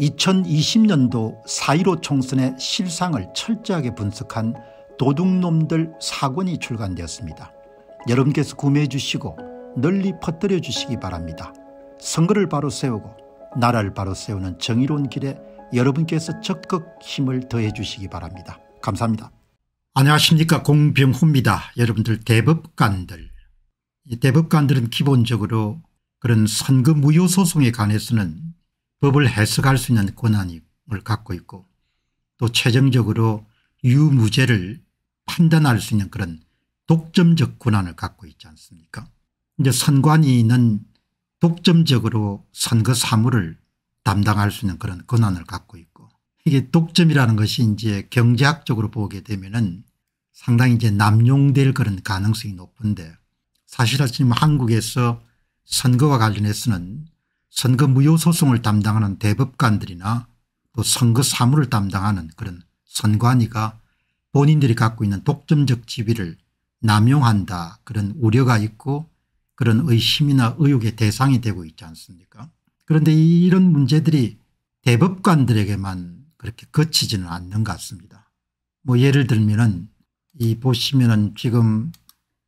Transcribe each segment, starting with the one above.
2020년도 4.15 총선의 실상을 철저하게 분석한 도둑놈들 사권이 출간되었습니다. 여러분께서 구매해 주시고 널리 퍼뜨려 주시기 바랍니다. 선거를 바로 세우고 나라를 바로 세우는 정의로운 길에 여러분께서 적극 힘을 더해 주시기 바랍니다. 감사합니다. 안녕하십니까 공병호입니다. 여러분들 대법관들 대법관들은 기본적으로 그런 선거 무효 소송에 관해서는 법을 해석할 수 있는 권한을 갖고 있고 또 최종적으로 유무죄를 판단할 수 있는 그런 독점적 권한을 갖고 있지 않습니까 이제 선관위는 독점적으로 선거 사무를 담당할 수 있는 그런 권한을 갖고 있고 이게 독점이라는 것이 이제 경제학적으로 보게 되면은 상당히 이제 남용될 그런 가능성이 높은데 사실 지금 한국에서 선거와 관련해서는 선거 무효 소송을 담당하는 대법관들이나 또 선거 사무를 담당하는 그런 선관위가 본인들이 갖고 있는 독점적 지위를 남용한다 그런 우려가 있고 그런 의심이나 의혹의 대상이 되고 있지 않습니까 그런데 이런 문제들이 대법관들에게만 그렇게 거치지는 않는 것 같습니다. 뭐 예를 들면 은이 보시면 은 지금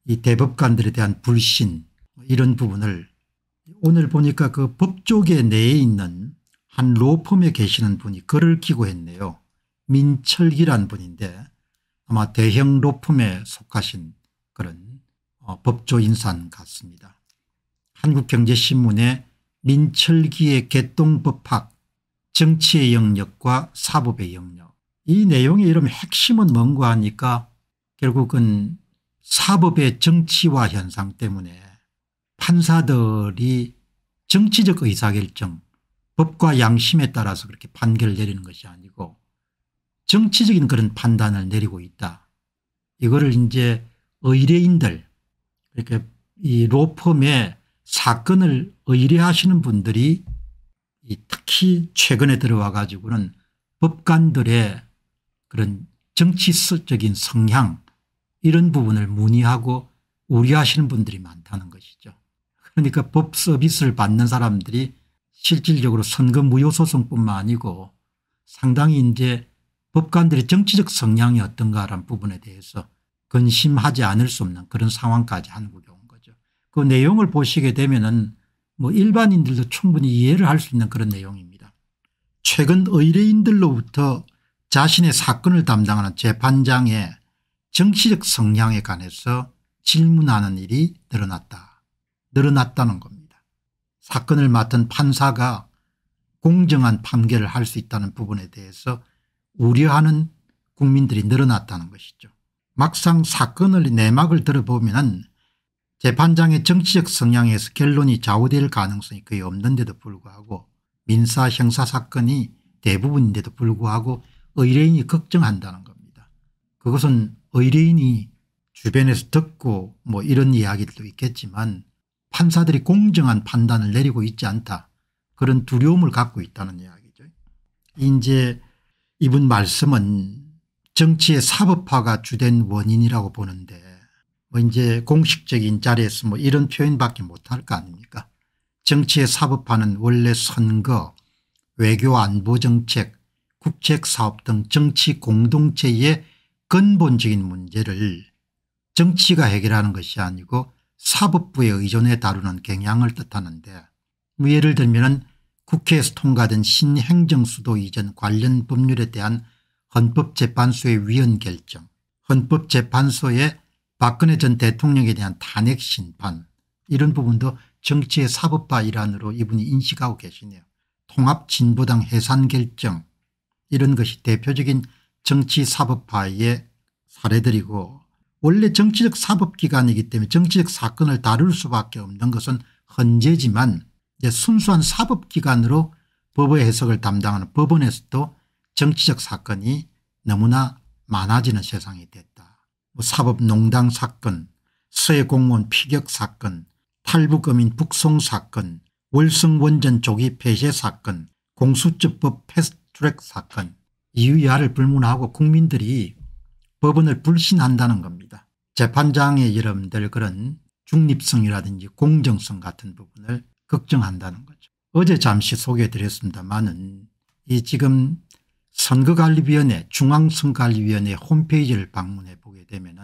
이 대법관들에 대한 불신 뭐 이런 부분을 오늘 보니까 그 법조계 내에 있는 한 로펌에 계시는 분이 글을 기고했네요. 민철기란 분인데 아마 대형 로펌에 속하신 그런 어, 법조 인사 같습니다. 한국경제신문에 민철기의 개똥법학 정치의 영역과 사법의 영역 이 내용의 이름 핵심은 뭔가 하니까 결국은 사법의 정치화 현상 때문에 판사들이 정치적 의사결정 법과 양심에 따라서 그렇게 판결을 내리는 것이 아니고 정치적인 그런 판단을 내리고 있다. 이거를 이제 의뢰인들 이렇게 이 로펌의 사건을 의뢰하시는 분들이 특히 최근에 들어와 가지고는 법관들의 그런 정치적인 성향 이런 부분을 문의하고 우려하시는 분들이 많다는 것이죠. 그러니까 법 서비스를 받는 사람들이 실질적으로 선거 무효 소송뿐만 아니고 상당히 이제 법관들의 정치적 성향이 어떤가라는 부분에 대해서 근심하지 않을 수 없는 그런 상황까지 한국에 온 거죠. 그 내용을 보시게 되면은 뭐 일반인들도 충분히 이해를 할 수 있는 그런 내용입니다. 최근 의뢰인들로부터 자신의 사건을 담당하는 재판장의 정치적 성향에 관해서 질문하는 일이 드러났다 늘어났다는 겁니다. 사건을 맡은 판사가 공정한 판결을 할 수 있다는 부분에 대해서 우려하는 국민들이 늘어났다는 것이죠. 막상 사건을 내막을 들어보면 재판장의 정치적 성향에서 결론이 좌우될 가능성이 거의 없는데도 불구하고 민사 형사 사건이 대부분인데도 불구하고 의뢰인이 걱정한다는 겁니다. 그것은 의뢰인이 주변에서 듣고 뭐 이런 이야기들도 있겠지만 판사들이 공정한 판단을 내리고 있지 않다 그런 두려움을 갖고 있다는 이야기죠. 이제 이분 말씀은 정치의 사법화가 주된 원인이라고 보는데 뭐 이제 공식적인 자리에서 뭐 이런 표현밖에 못할 거 아닙니까 정치의 사법화는 원래 선거 외교 안보 정책 국책사업 등 정치 공동체의 근본적인 문제를 정치가 해결하는 것이 아니고 사법부에 의존해 다루는 경향을 뜻하는데 뭐 예를 들면 국회에서 통과된 신행정수도 이전 관련 법률에 대한 헌법재판소의 위헌 결정, 헌법재판소의 박근혜 전 대통령에 대한 탄핵 심판 이런 부분도 정치의 사법화 일환으로 이분이 인식하고 계시네요. 통합진보당 해산 결정 이런 것이 대표적인 정치 사법화의 사례들이고 원래 정치적 사법기관이기 때문에 정치적 사건을 다룰 수밖에 없는 것은 헌재지만 순수한 사법기관으로 법의 해석을 담당하는 법원에서도 정치적 사건이 너무나 많아지는 세상이 됐다. 뭐 사법농단 사건, 서해 공무원 피격 사건, 탈북어민 북송 사건, 월성원전 조기 폐쇄 사건, 공수처법 패스트트랙 사건 이유야를 불문하고 국민들이 법원을 불신한다는 겁니다. 재판장의 여러분들 그런 중립성이라든지 공정성 같은 부분을 걱정한다는 거죠. 어제 잠시 소개해드렸습니다만은 이 지금 선거관리위원회 중앙선거관리위원회 홈페이지를 방문해 보게 되면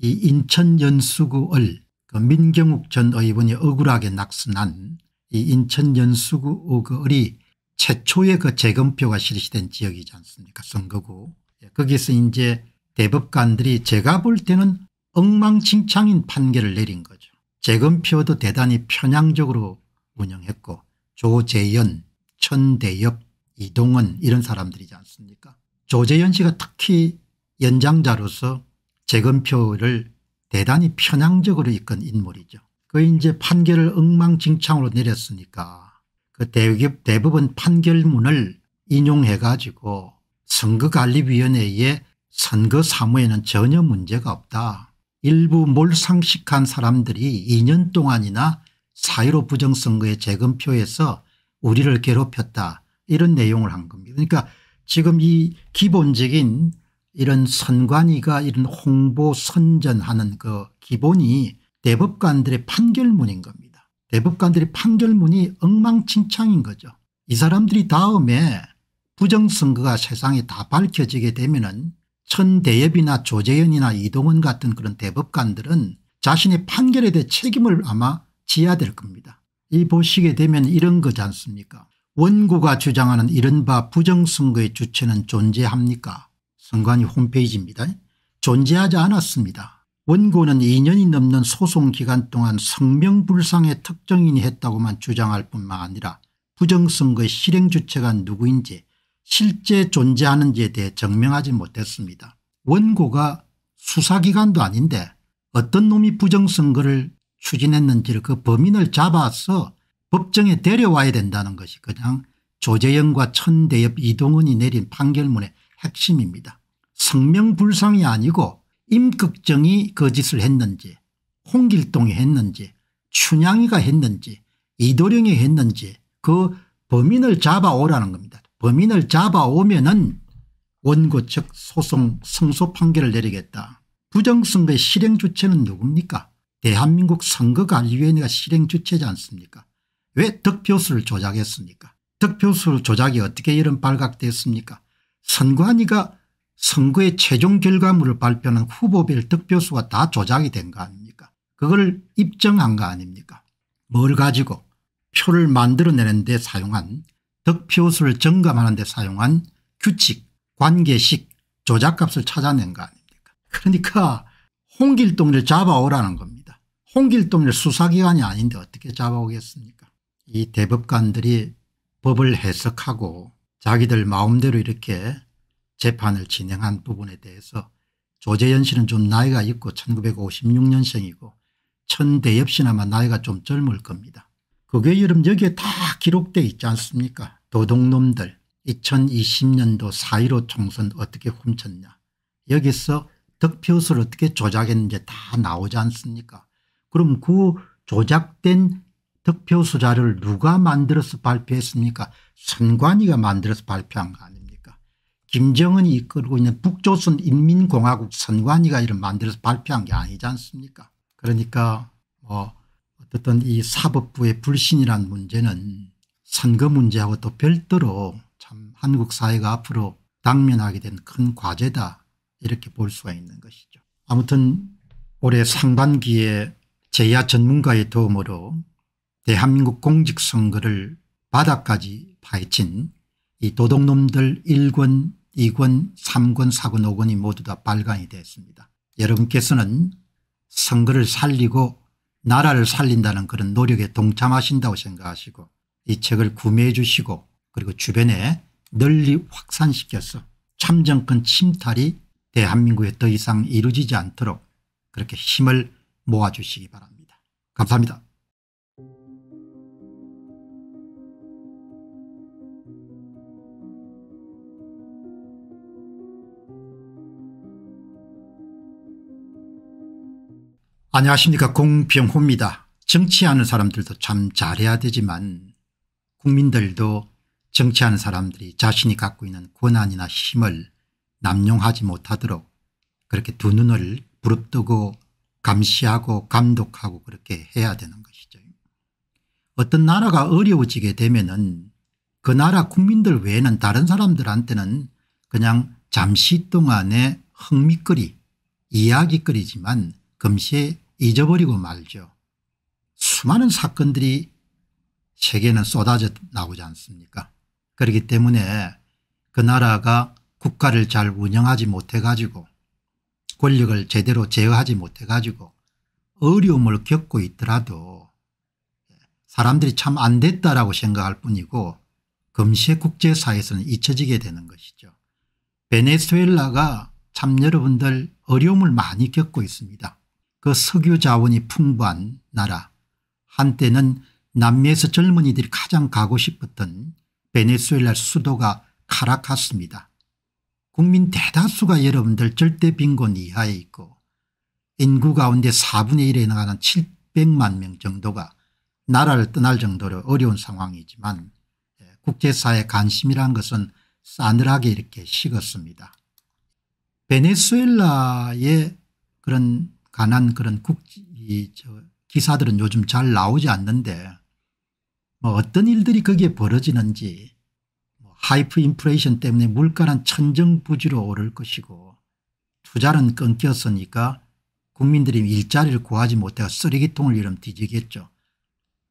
은이 인천 연수구을 그 민경욱 전 의원이 억울하게 낙선한 이 인천 연수구 의거을이 최초의 그 재검표가 실시된 지역이지 않습니까 선거구 예, 거기서 이제 대법관들이 제가 볼 때는 엉망진창인 판결을 내린 거죠. 재검표도 대단히 편향적으로 운영했고 조재현, 천대엽, 이동은 이런 사람들이지 않습니까 조재현 씨가 특히 연장자로서 재검표를 대단히 편향적으로 이끈 인물이죠. 그 이제 판결을 엉망진창으로 내렸으니까 그 대부분 판결문을 인용해 가지고 선거관리위원회에 선거 그 사무에는 전혀 문제가 없다. 일부 몰상식한 사람들이 2년 동안이나 사의로 부정선거의 재검표에서 우리를 괴롭혔다 이런 내용을 한 겁니다. 그러니까 지금 이 기본적인 이런 선관위가 이런 홍보 선전하는 그 기본이 대법관들의 판결문인 겁니다. 대법관들의 판결문이 엉망진창인 거죠. 이 사람들이 다음에 부정선거가 세상에 다 밝혀지게 되면 은 천대엽이나 조재현이나 이동원 같은 그런 대법관들은 자신의 판결에 대해 책임을 아마 지어야 될 겁니다. 이 보시게 되면 이런 거지 않습니까 원고가 주장하는 이른바 부정선거의 주체는 존재합니까 선관위 홈페이지입니다. 존재하지 않았습니다. 원고는 2년이 넘는 소송기간 동안 성명불상의 특정인이 했다고만 주장할 뿐만 아니라 부정선거의 실행 주체가 누구인지 실제 존재하는지에 대해 증명하지 못했습니다. 원고가 수사기관도 아닌데 어떤 놈이 부정선거를 추진했는지를 그 범인을 잡아서 법정에 데려와야 된다는 것이 그냥 조재영과 천대엽 이동은이 내린 판결문의 핵심입니다. 성명불상이 아니고 임극정이 거짓을 그 했는지 홍길동이 했는지 춘향이가 했는지 이도령이 했는지 그 범인을 잡아오라는 겁니다. 범인을 잡아오면은 원고 측 소송 승소 판결을 내리겠다. 부정선거의 실행 주체는 누굽니까? 대한민국 선거관리위원회가 실행 주체지 않습니까? 왜 득표수를 조작했습니까? 득표수 조작이 어떻게 이런 발각됐습니까? 선관위가 선거의 최종 결과물을 발표하는 후보별 득표수가 다 조작이 된 거 아닙니까? 그걸 입증한 거 아닙니까? 뭘 가지고 표를 만들어내는 데 사용한 득표수를 증감하는 데 사용한 규칙 관계식 조작값을 찾아낸 거 아닙니까 그러니까 홍길동을 잡아오라는 겁니다. 홍길동을 수사기관이 아닌데 어떻게 잡아오겠습니까 이 대법관들이 법을 해석하고 자기들 마음대로 이렇게 재판을 진행한 부분에 대해서 조재현 씨는 좀 나이가 있고 1956년생이고 천대엽 씨나마 나이가 좀 젊을 겁니다. 그게 여름 여기에 다 기록돼 있지 않습니까 도둑놈들 2020년도 4.15 총선 어떻게 훔쳤냐 여기서 득표수를 어떻게 조작했는지 다 나오지 않습니까 그럼 그 조작된 득표수 자료를 누가 만들어서 발표했습니까 선관위가 만들어서 발표한 거 아닙니까 김정은이 이끌고 있는 북조선 인민공화국 선관위가 이런 만들어서 발표한 게 아니지 않습니까 그러니까 뭐어떤이 사법부의 불신이란 문제는 선거 문제하고 또 별도로 참 한국 사회가 앞으로 당면하게 된 큰 과제다 이렇게 볼 수가 있는 것이죠. 아무튼 올해 상반기에 제야 전문가의 도움으로 대한민국 공직선거를 바닥까지 파헤친 이 도둑놈들 1권 2권 3권 4권 5권이 모두 다 발간이 됐습니다. 여러분께서는 선거를 살리고 나라를 살린다는 그런 노력에 동참하신다고 생각하시고 이 책을 구매해 주시고 그리고 주변에 널리 확산시켜서 참정권 침탈이 대한민국에 더 이상 이루어지지 않도록 그렇게 힘을 모아주시기 바랍니다. 감사합니다. 안녕하십니까 공병호입니다. 정치하는 사람들도 참 잘해야 되지만 국민들도 정치하는 사람들이 자신이 갖고 있는 권한이나 힘을 남용하지 못하도록 그렇게 두 눈을 부릅뜨고 감시하고 감독하고 그렇게 해야 되는 것이죠. 어떤 나라가 어려워지게 되면은 그 나라 국민들 외에는 다른 사람들한테는 그냥 잠시 동안의 흥미거리 이야기거리지만 금시에 잊어버리고 말죠. 수많은 사건들이 세계는 쏟아져 나오지 않습니까 그렇기 때문에 그 나라가 국가를 잘 운영하지 못해 가지고 권력을 제대로 제어하지 못해 가지고 어려움을 겪고 있더라도 사람들이 참 안 됐다라고 생각할 뿐이고 금세 국제사회에서는 잊혀지게 되는 것이죠. 베네수엘라가 참 여러분들 어려움을 많이 겪고 있습니다. 그 석유 자원이 풍부한 나라 한때는 남미에서 젊은이들이 가장 가고 싶었던 베네수엘라 수도가 카라카스입니다. 국민 대다수가 여러분들 절대 빈곤 이하에 있고 인구 가운데 4분의 1에 나가는 700만 명 정도가 나라를 떠날 정도로 어려운 상황이지만 예, 국제사회 관심이란 것은 싸늘하게 이렇게 식었습니다. 베네수엘라의 그런 가난 그런 국기 사들은 요즘 잘 나오지 않는데 뭐 어떤 일들이 거기에 벌어지는지 뭐 하이프 인플레이션 때문에 물가는 천정부지로 오를 것이고 투자는 끊겼으니까 국민들이 일자리를 구하지 못해서 쓰레기통을 이름 뒤지겠죠.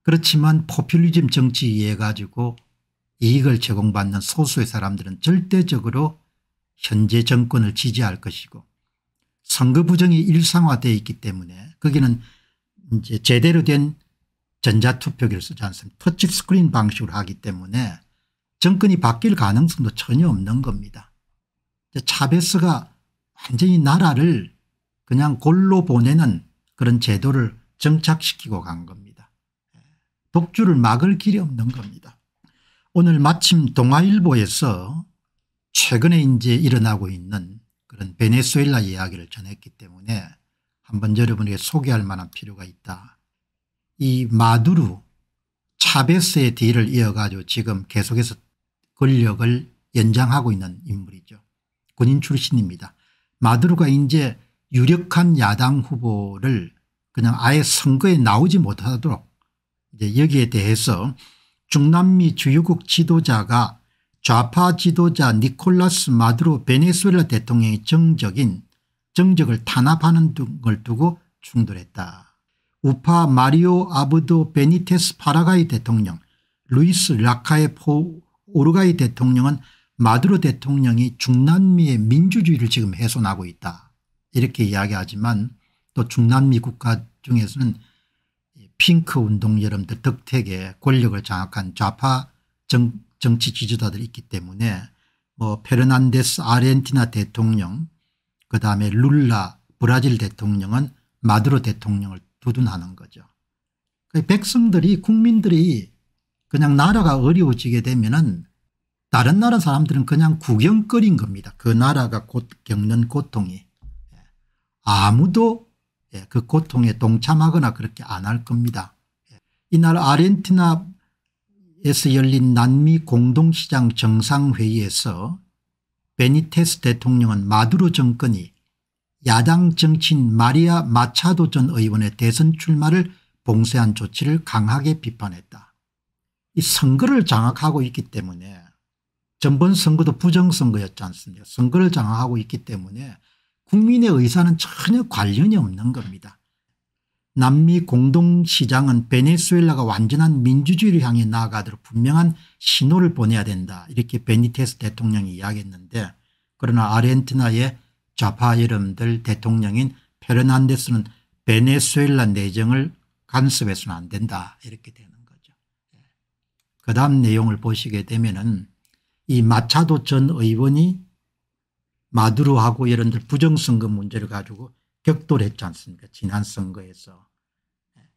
그렇지만 포퓰리즘 정치에 가지고 이익을 제공받는 소수의 사람들은 절대적으로 현재 정권을 지지할 것이고 선거 부정이 일상화되어 있기 때문에 거기는 이제 제대로 된 전자투표기를 쓰지 않습니다. 터치스크린 방식으로 하기 때문에 정권이 바뀔 가능성도 전혀 없는 겁니다. 차베스가 완전히 나라를 그냥 골로 보내는 그런 제도를 정착시키고 간 겁니다. 독주를 막을 길이 없는 겁니다. 오늘 마침 동아일보에서 최근에 이제 일어나고 있는 그런 베네수엘라 이야기를 전했기 때문에 한번 여러분에게 소개할 만한 필요가 있다 이 마두루 차베스의 뒤를 이어가지고 지금 계속해서 권력을 연장하고 있는 인물이죠. 군인 출신입니다. 마두루가 이제 유력한 야당 후보를 그냥 아예 선거에 나오지 못하도록 이제 여기에 대해서 중남미 주요국 지도자가 좌파 지도자 니콜라스 마두로 베네수엘라 대통령의 정적인 정적을 탄압하는 등을 두고 충돌했다. 우파 마리오 아브도 베니테스 파라가이 대통령, 루이스 라카에 포 오르가이 대통령은 마두로 대통령이 중남미의 민주주의를 지금 훼손하고 있다 이렇게 이야기하지만 또 중남미 국가 중에서는 핑크 운동 여러분들 덕택에 권력을 장악한 좌파 정, 정치 지지자들이 있기 때문에 뭐 페르난데스 아르헨티나 대통령 그다음에 룰라 브라질 대통령은 마두로 대통령을 거둔하는 거죠. 그 백성들이 국민들이 그냥 나라가 어려워지게 되면은 다른 나라 사람들은 그냥 구경거린 겁니다. 그 나라가 곧 겪는 고통이 예. 아무도 예, 그 고통에 동참하거나 그렇게 안 할 겁니다. 예. 이날 아르헨티나에서 열린 남미 공동시장 정상회의에서 베니테스 대통령은 마두로 정권이 야당 정치인 마리아 마차도 전 의원의 대선 출마를 봉쇄한 조치를 강하게 비판했다. 이 선거를 장악하고 있기 때문에 전번 선거도 부정선거였지 않습니까 선거를 장악하고 있기 때문에 국민의 의사는 전혀 관련이 없는 겁니다. 남미 공동시장은 베네수엘라가 완전한 민주주의를 향해 나아가도록 분명한 신호를 보내야 된다 이렇게 베니테스 대통령이 이야기했는데 그러나 아르헨티나의 좌파 여름들 대통령인 페르난데스는 베네수엘라 내정을 간섭해서는 안 된다 이렇게 되는 거죠. 예. 그 다음 내용을 보시게 되면 은이 마차도 전 의원이 마두루하고 여러분들 부정선거 문제를 가지고 격돌했지 않습니까 지난 선거에서. 예.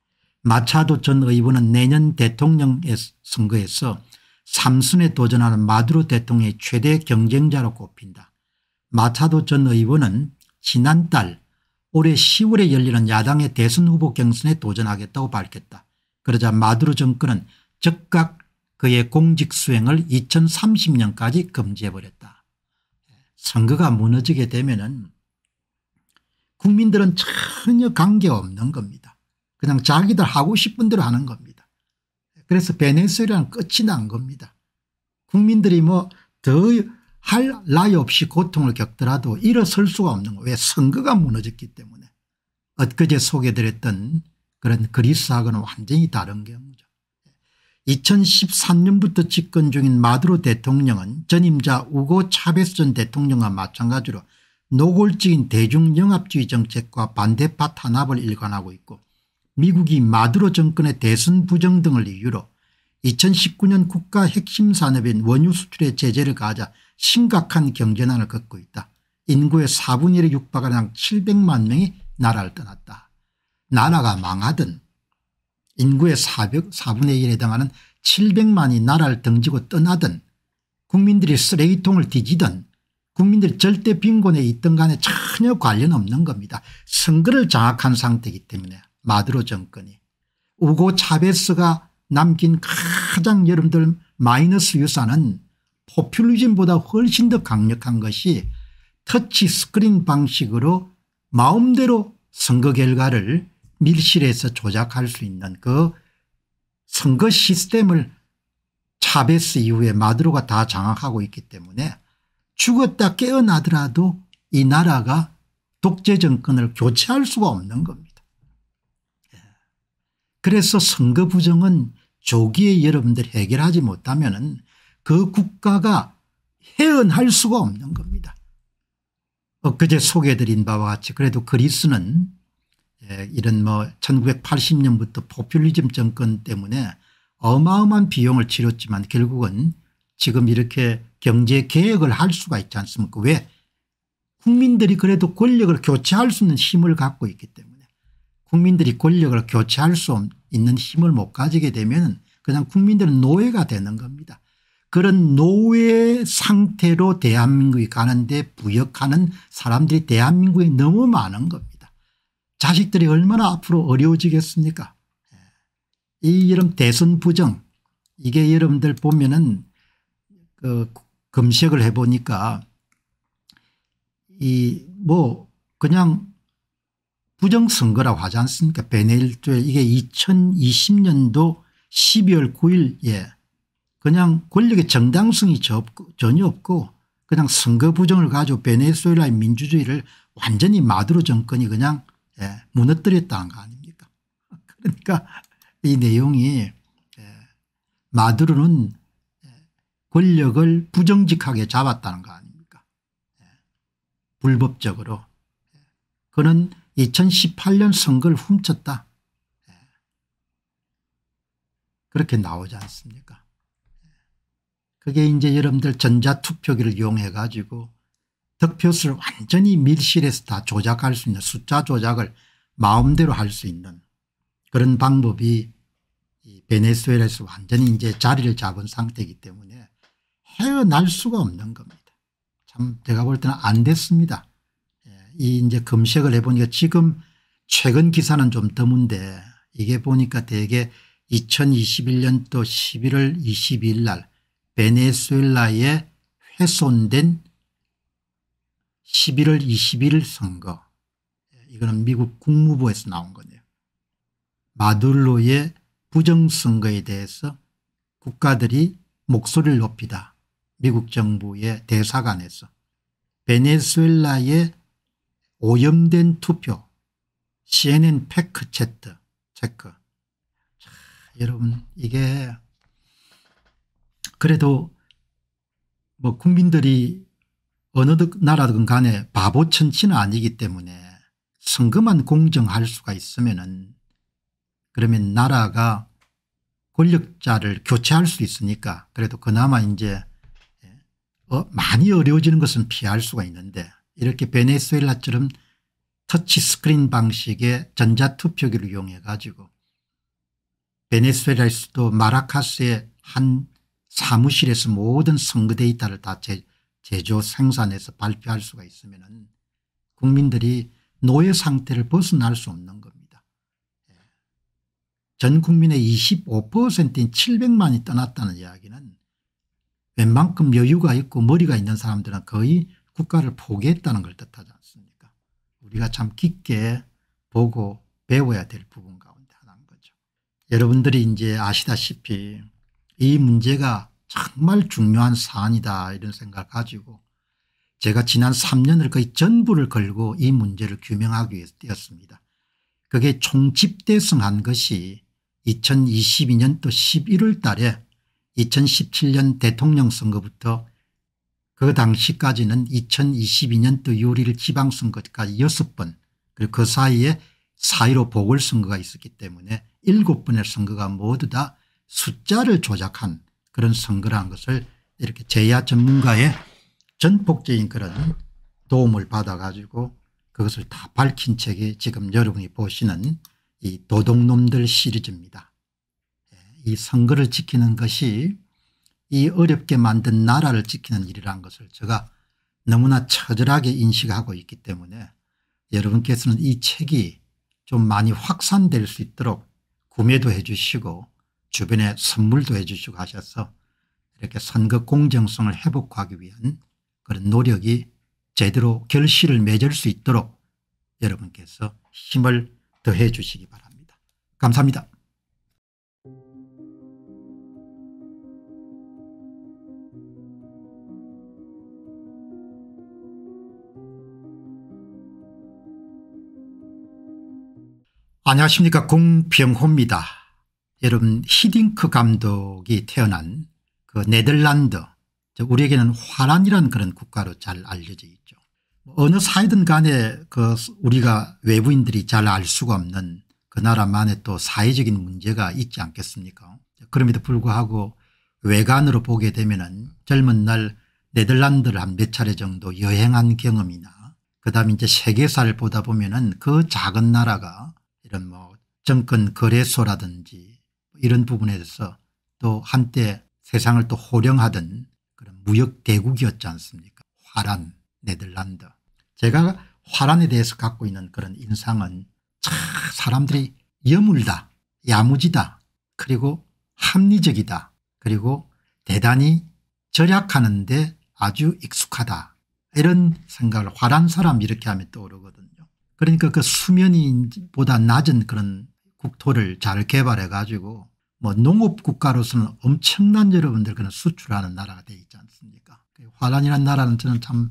마차도 전 의원은 내년 대통령 선거에서 삼순에 도전하는 마두루 대통령의 최대 경쟁자로 꼽힌다. 마차도 전 의원은 지난달 올해 10월에 열리는 야당의 대선 후보 경선에 도전하겠다고 밝혔다. 그러자 마두로 정권은 즉각 그의 공직 수행을 2030년까지 금지해버렸다. 선거가 무너지게 되면 국민들은 전혀 관계없는 겁니다. 그냥 자기들 하고 싶은 대로 하는 겁니다. 그래서 베네수엘은 끝이 난 겁니다. 국민들이 뭐더 할 나위 없이 고통을 겪더라도 일어설 수가 없는 거예요. 왜 선거가 무너졌기 때문에. 엊그제 소개드렸던 그런 그리스하고는 완전히 다른 경우죠. 2013년부터 집권 중인 마두로 대통령은 전임자 우고 차베스 전 대통령과 마찬가지로 노골적인 대중영합주의 정책과 반대파 탄압을 일관하고 있고 미국이 마두로 정권의 대선 부정 등을 이유로 2019년 국가 핵심 산업인 원유 수출에 제재를 가하자 심각한 경제난을 겪고 있다. 인구의 4분의 1에 육박하는 700만 명이 나라를 떠났다. 나라가 망하든 인구의 4분의 1에 해당하는 700만이 나라를 등지고 떠나든 국민들이 쓰레기통을 뒤지든 국민들이 절대 빈곤에 있던 간에 전혀 관련 없는 겁니다. 선거를 장악한 상태이기 때문에 마드로 정권이 우고 차베스가 남긴 가장 여러분들 마이너스 유산은 포퓰리즘보다 훨씬 더 강력한 것이 터치스크린 방식으로 마음대로 선거 결과를 밀실에서 조작할 수 있는 그 선거 시스템을 차베스 이후에 마드로가 다 장악하고 있기 때문에 죽었다 깨어나더라도 이 나라가 독재 정권을 교체할 수가 없는 겁니다. 예. 그래서 선거 부정은 조기에 여러분들 해결하지 못하면 그 국가가 헤어날 수가 없는 겁니다. 엊그제 소개해드린 바와 같이 그래도 그리스는 예, 이런 뭐 1980년부터 포퓰리즘 정권 때문에 어마어마한 비용을 치렀지만 결국은 지금 이렇게 경제 개혁을 할 수가 있지 않습니까 왜 국민들이 그래도 권력을 교체할 수 있는 힘을 갖고 있기 때문에 국민들이 권력을 교체할 수 있는 힘을 못 가지게 되면 그냥 국민들은 노예가 되는 겁니다. 그런 노예 상태로 대한민국이 가는데 부역하는 사람들이 대한민국에 너무 많은 겁니다. 자식들이 얼마나 앞으로 어려워지겠습니까 예. 이 여름 대선 부정 이게 여러분들 보면은 그 검색을 해보니까 이 뭐 그냥 부정선거라고 하지 않습니까 베네일조에 이게 2020년도 12월 9일 예 그냥 권력의 정당성이 전혀 없고 그냥 선거 부정을 가지고 베네수엘라의 민주주의를 완전히 마두로 정권이 그냥 예, 무너뜨렸다는 거 아닙니까 그러니까 이 내용이 예, 마두로는 예, 권력을 부정직하게 잡았다는 거 아닙니까 예, 불법적으로 그는 2018년 선거를 훔쳤다 예. 그렇게 나오지 않습니까 그게 이제 여러분들 전자투표기를 이용해 가지고 득표수를 완전히 밀실에서 다 조작할 수 있는 숫자 조작을 마음대로 할 수 있는 그런 방법이 베네수엘에서 완전히 이제 자리를 잡은 상태이기 때문에 헤어날 수가 없는 겁니다. 참 제가 볼 때는 안 됐습니다. 예, 이 이제 검색을 해보니까 지금 최근 기사는 좀 드문데 이게 보니까 대개 2021년도 11월 22일 날 베네수엘라에 훼손된 11월 20일 선거 이거는 미국 국무부에서 나온 거네요. 마둘로의 부정선거에 대해서 국가들이 목소리를 높이다. 미국 정부의 대사관에서 베네수엘라의 오염된 투표 CNN 팩크체크 체크 여러분 이게 그래도 뭐 국민들이 어느 나라든 간에 바보천치는 아니기 때문에 선거만 공정할 수가 있으면은 그러면 나라가 권력자를 교체할 수 있으니까 그래도 그나마 이제 예, 어 많이 어려워지는 것은 피할 수가 있는데 이렇게 베네수엘라처럼 터치스크린 방식의 전자투표기를 이용해 가지고 베네수엘라에서도 마라카스의 한 사무실에서 모든 선거 데이터를 다 제, 제조 생산해서 발표할 수가 있으면 은 국민들이 노예 상태를 벗어날 수 없는 겁니다. 예. 전 국민의 25%인 700만이 떠났다는 이야기는 웬만큼 여유가 있고 머리가 있는 사람들은 거의 국가를 포기했다는 걸 뜻하지 않습니까 우리가 참 깊게 보고 배워야 될 부분 가운데 하나인 거죠. 여러분들이 이제 아시다시피 이 문제가 정말 중요한 사안이다 이런 생각을 가지고 제가 지난 3년을 거의 전부를 걸고 이 문제를 규명하기 위해서 뛰었습니다 그게 총집대성한 것이 2022년도 11월 달에 2017년 대통령 선거부터 그 당시까지는 2022년도 6일 지방선거까지 6번 그리고 그 사이에 4.15 보궐선거가 있었기 때문에 7번의 선거가 모두 다 숫자를 조작한 그런 선거라는 것을 이렇게 제야 전문가의 전폭적인 그런 도움을 받아 가지고 그것을 다 밝힌 책이 지금 여러분이 보시는 이 도둑놈들 시리즈입니다. 예, 이 선거를 지키는 것이 이 어렵게 만든 나라를 지키는 일이라는 것을 제가 너무나 처절하게 인식하고 있기 때문에 여러분께서는 이 책이 좀 많이 확산될 수 있도록 구매도 해 주시고 주변에 선물도 해 주시고 하셔서 이렇게 선거 공정성을 회복하기 위한 그런 노력이 제대로 결실을 맺을 수 있도록 여러분께서 힘을 더해 주시기 바랍니다. 감사합니다. 안녕하십니까 공병호입니다. 여러분 히딩크 감독이 태어난 그 네덜란드 우리에게는 화란이라는 그런 국가로 잘 알려져 있죠. 뭐 어느 사회든 간에 그 우리가 외부인들이 잘 알 수가 없는 그 나라만의 또 사회적인 문제가 있지 않겠습니까 그럼에도 불구하고 외관으로 보게 되면 은 젊은 날 네덜란드를 한 몇 차례 정도 여행한 경험이나 그다음에 이제 세계사를 보다 보면 은그 작은 나라가 이런 뭐 정권 거래소라든지 이런 부분에 대해서 또 한때 세상을 또 호령하던 그런 무역 대국이었지 않습니까 화란 네덜란드 제가 화란에 대해서 갖고 있는 그런 인상은 사람들이 여물다 야무지다 그리고 합리적이다 그리고 대단히 절약하는데 아주 익숙하다 이런 생각을 화란 사람 이렇게 하면 떠오르거든요. 그러니까 그 수면이 보다 낮은 그런 국토를 잘 개발해 가지고 뭐 농업 국가로서는 엄청난 여러분들 그런 수출하는 나라가 되어 있지 않습니까 화란이라는 나라는 저는 참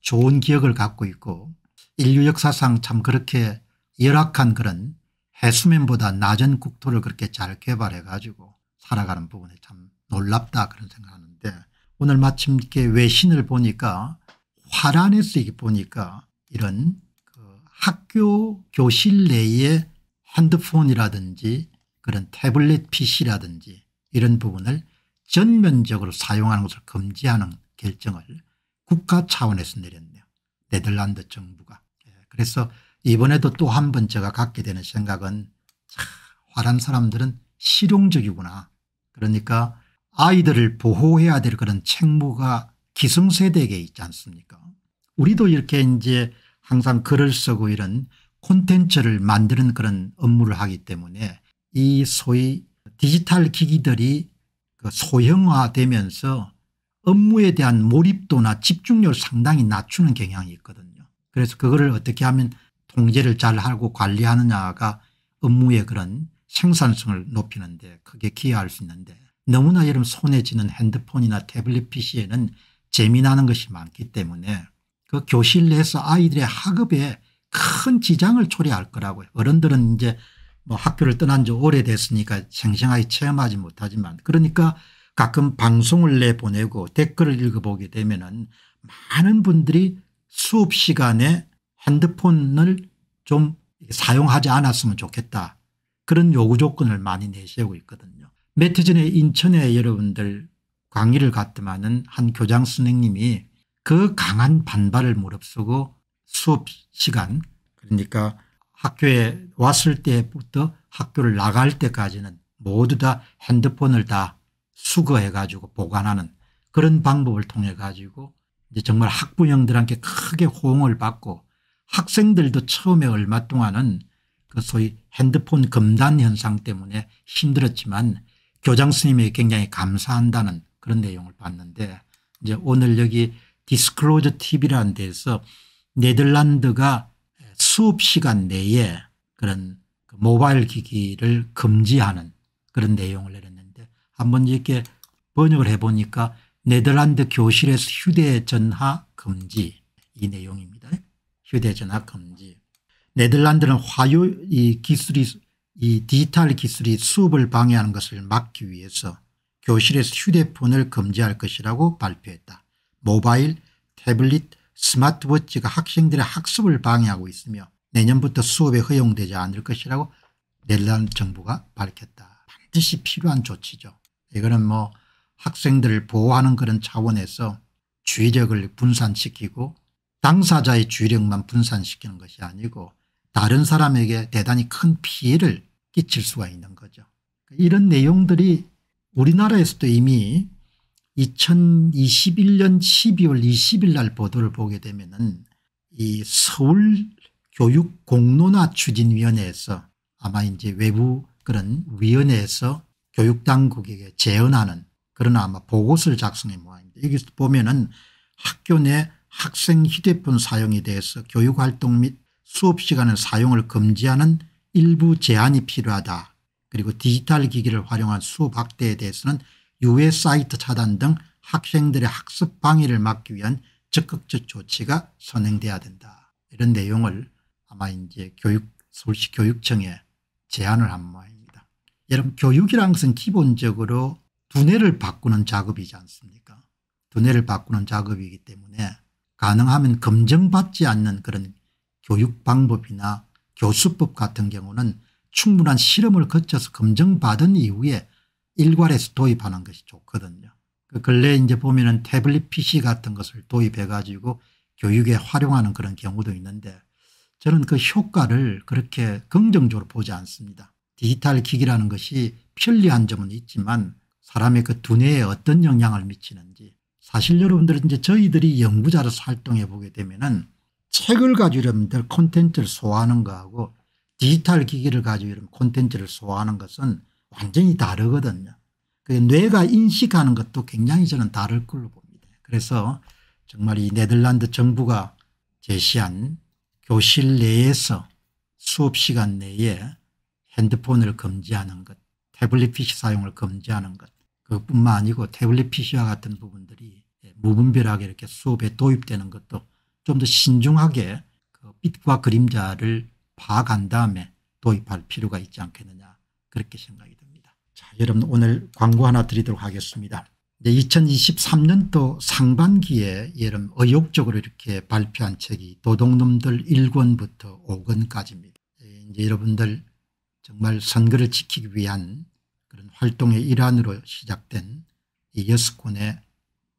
좋은 기억을 갖고 있고 인류 역사상 참 그렇게 열악한 그런 해수면보다 낮은 국토를 그렇게 잘 개발해 가지고 살아가는 부분에 참 놀랍다 그런 생각하는데 오늘 마침 이렇게 외신을 보니까 화란에서 이게 보니까 이런 그 학교 교실 내에 핸드폰이라든지 그런 태블릿 PC라든지 이런 부분을 전면적으로 사용하는 것을 금지하는 결정을 국가 차원에서 내렸네요. 네덜란드 정부가. 예, 그래서 이번에도 또 한 번 제가 갖게 되는 생각은 참 화란 사람들은 실용적이구나. 그러니까 아이들을 보호해야 될 그런 책무가 기성세대에게 있지 않습니까 우리도 이렇게 이제 항상 글을 쓰고 이런 콘텐츠를 만드는 그런 업무를 하기 때문에 이 소위 디지털 기기들이 그 소형화되면서 업무에 대한 몰입도나 집중력을 상당히 낮추는 경향이 있거든요. 그래서 그거를 어떻게 하면 통제를 잘하고 관리하느냐가 업무의 그런 생산성을 높이는 데 크게 기여할 수 있는데 너무나 여런 손에 쥐는 핸드폰이나 태블릿 PC에는 재미나는 것이 많기 때문에 그 교실 내에서 아이들의 학업에 큰 지장을 초래할 거라고요. 어른들은 이제 뭐 학교를 떠난 지 오래됐으니까 생생하게 체험하지 못하지만 그러니까 가끔 방송을 내보내고 댓글을 읽어보게 되면 은 많은 분들이 수업 시간에 핸드폰을 좀 사용하지 않았으면 좋겠다 그런 요구 조건을 많이 내세우고 있거든요. 며칠 전에 인천에 여러분들 강의를 갔더만 은한 교장 선생님이 그 강한 반발을 무릅쓰고 수업 시간 그러니까 학교에 왔을 때부터 학교를 나갈 때까지는 모두 다 핸드폰을 다 수거해 가지고 보관하는 그런 방법을 통해 가지고 이제 정말 학부형들한테 크게 호응을 받고 학생들도 처음에 얼마 동안은 그 소위 핸드폰 금단 현상 때문에 힘들었지만 교장 선생님이 굉장히 감사한다는 그런 내용을 봤는데 이제 오늘 여기 디스클로저 TV라는 데에서 네덜란드가 수업 시간 내에 그런 그 모바일 기기를 금지하는 그런 내용을 내렸는데 한번 이렇게 번역을 해보니까 네덜란드 교실에서 휴대전화 금지 이 내용입니다. 휴대전화 금지. 네덜란드는 화요 이 기술이 이 디지털 기술이 수업을 방해하는 것을 막기 위해서 교실에서 휴대폰을 금지할 것이라고 발표했다. 모바일, 태블릿, 스마트워치가 학생들의 학습을 방해하고 있으며 내년부터 수업에 허용되지 않을 것이라고 네덜란드 정부가 밝혔다. 반드시 필요한 조치죠. 이거는 뭐 학생들을 보호하는 그런 차원에서 주의력을 분산시키고 당사자의 주의력만 분산시키는 것이 아니고 다른 사람에게 대단히 큰 피해를 끼칠 수가 있는 거죠. 이런 내용들이 우리나라에서도 이미 2021년 12월 20일 날 보도를 보게 되면은 이 서울 교육 공론화 추진위원회에서 아마 이제 외부 그런 위원회에서 교육당국에게 제언하는 그런 아마 보고서를 작성해 모아입니다. 여기서 보면은 학교 내 학생 휴대폰 사용에 대해서 교육활동 및 수업시간의 사용을 금지하는 일부 제한이 필요하다. 그리고 디지털 기기를 활용한 수업 확대에 대해서는 유해 사이트 차단 등 학생들의 학습 방해를 막기 위한 적극적 조치가 선행돼야 된다. 이런 내용을 아마 이제 교육 서울시 교육청에 제안을 한 모양입니다. 여러분 교육이란 것은 기본적으로 두뇌를 바꾸는 작업이지 않습니까 두뇌를 바꾸는 작업이기 때문에 가능하면 검증받지 않는 그런 교육 방법이나 교수법 같은 경우는 충분한 실험을 거쳐서 검증받은 이후에 일괄해서 도입하는 것이 좋거든요. 그 근래 이제 보면은 태블릿 PC 같은 것을 도입해 가지고 교육에 활용하는 그런 경우도 있는데 저는 그 효과를 그렇게 긍정적으로 보지 않습니다. 디지털 기기라는 것이 편리한 점은 있지만 사람의 그 두뇌에 어떤 영향을 미치는지 사실 여러분들 이제 저희들이 연구자로서 활동해 보게 되면은 책을 가지고 여러분들 콘텐츠를 소화하는 거하고 디지털 기기를 가지고 이런 콘텐츠를 소화하는 것은 완전히 다르거든요. 그 뇌가 인식하는 것도 굉장히 저는 다를 걸로 봅니다. 그래서 정말 이 네덜란드 정부가 제시한 교실 내에서 수업 시간 내에 핸드폰을 금지하는 것, 태블릿 PC 사용을 금지하는 것, 그것뿐만 아니고 태블릿 PC와 같은 부분들이 무분별하게 이렇게 수업에 도입되는 것도 좀 더 신중하게 그 빛과 그림자를 파악한 다음에 도입할 필요가 있지 않겠느냐 그렇게 생각이 여러분 오늘 광고 하나 드리도록 하겠습니다. 2023년도 상반기에 여름 의욕적으로 이렇게 발표한 책이 도둑놈들 1권부터 5권까지입니다. 이제 여러분들 정말 선거를 지키기 위한 그런 활동의 일환으로 시작된 이 6권의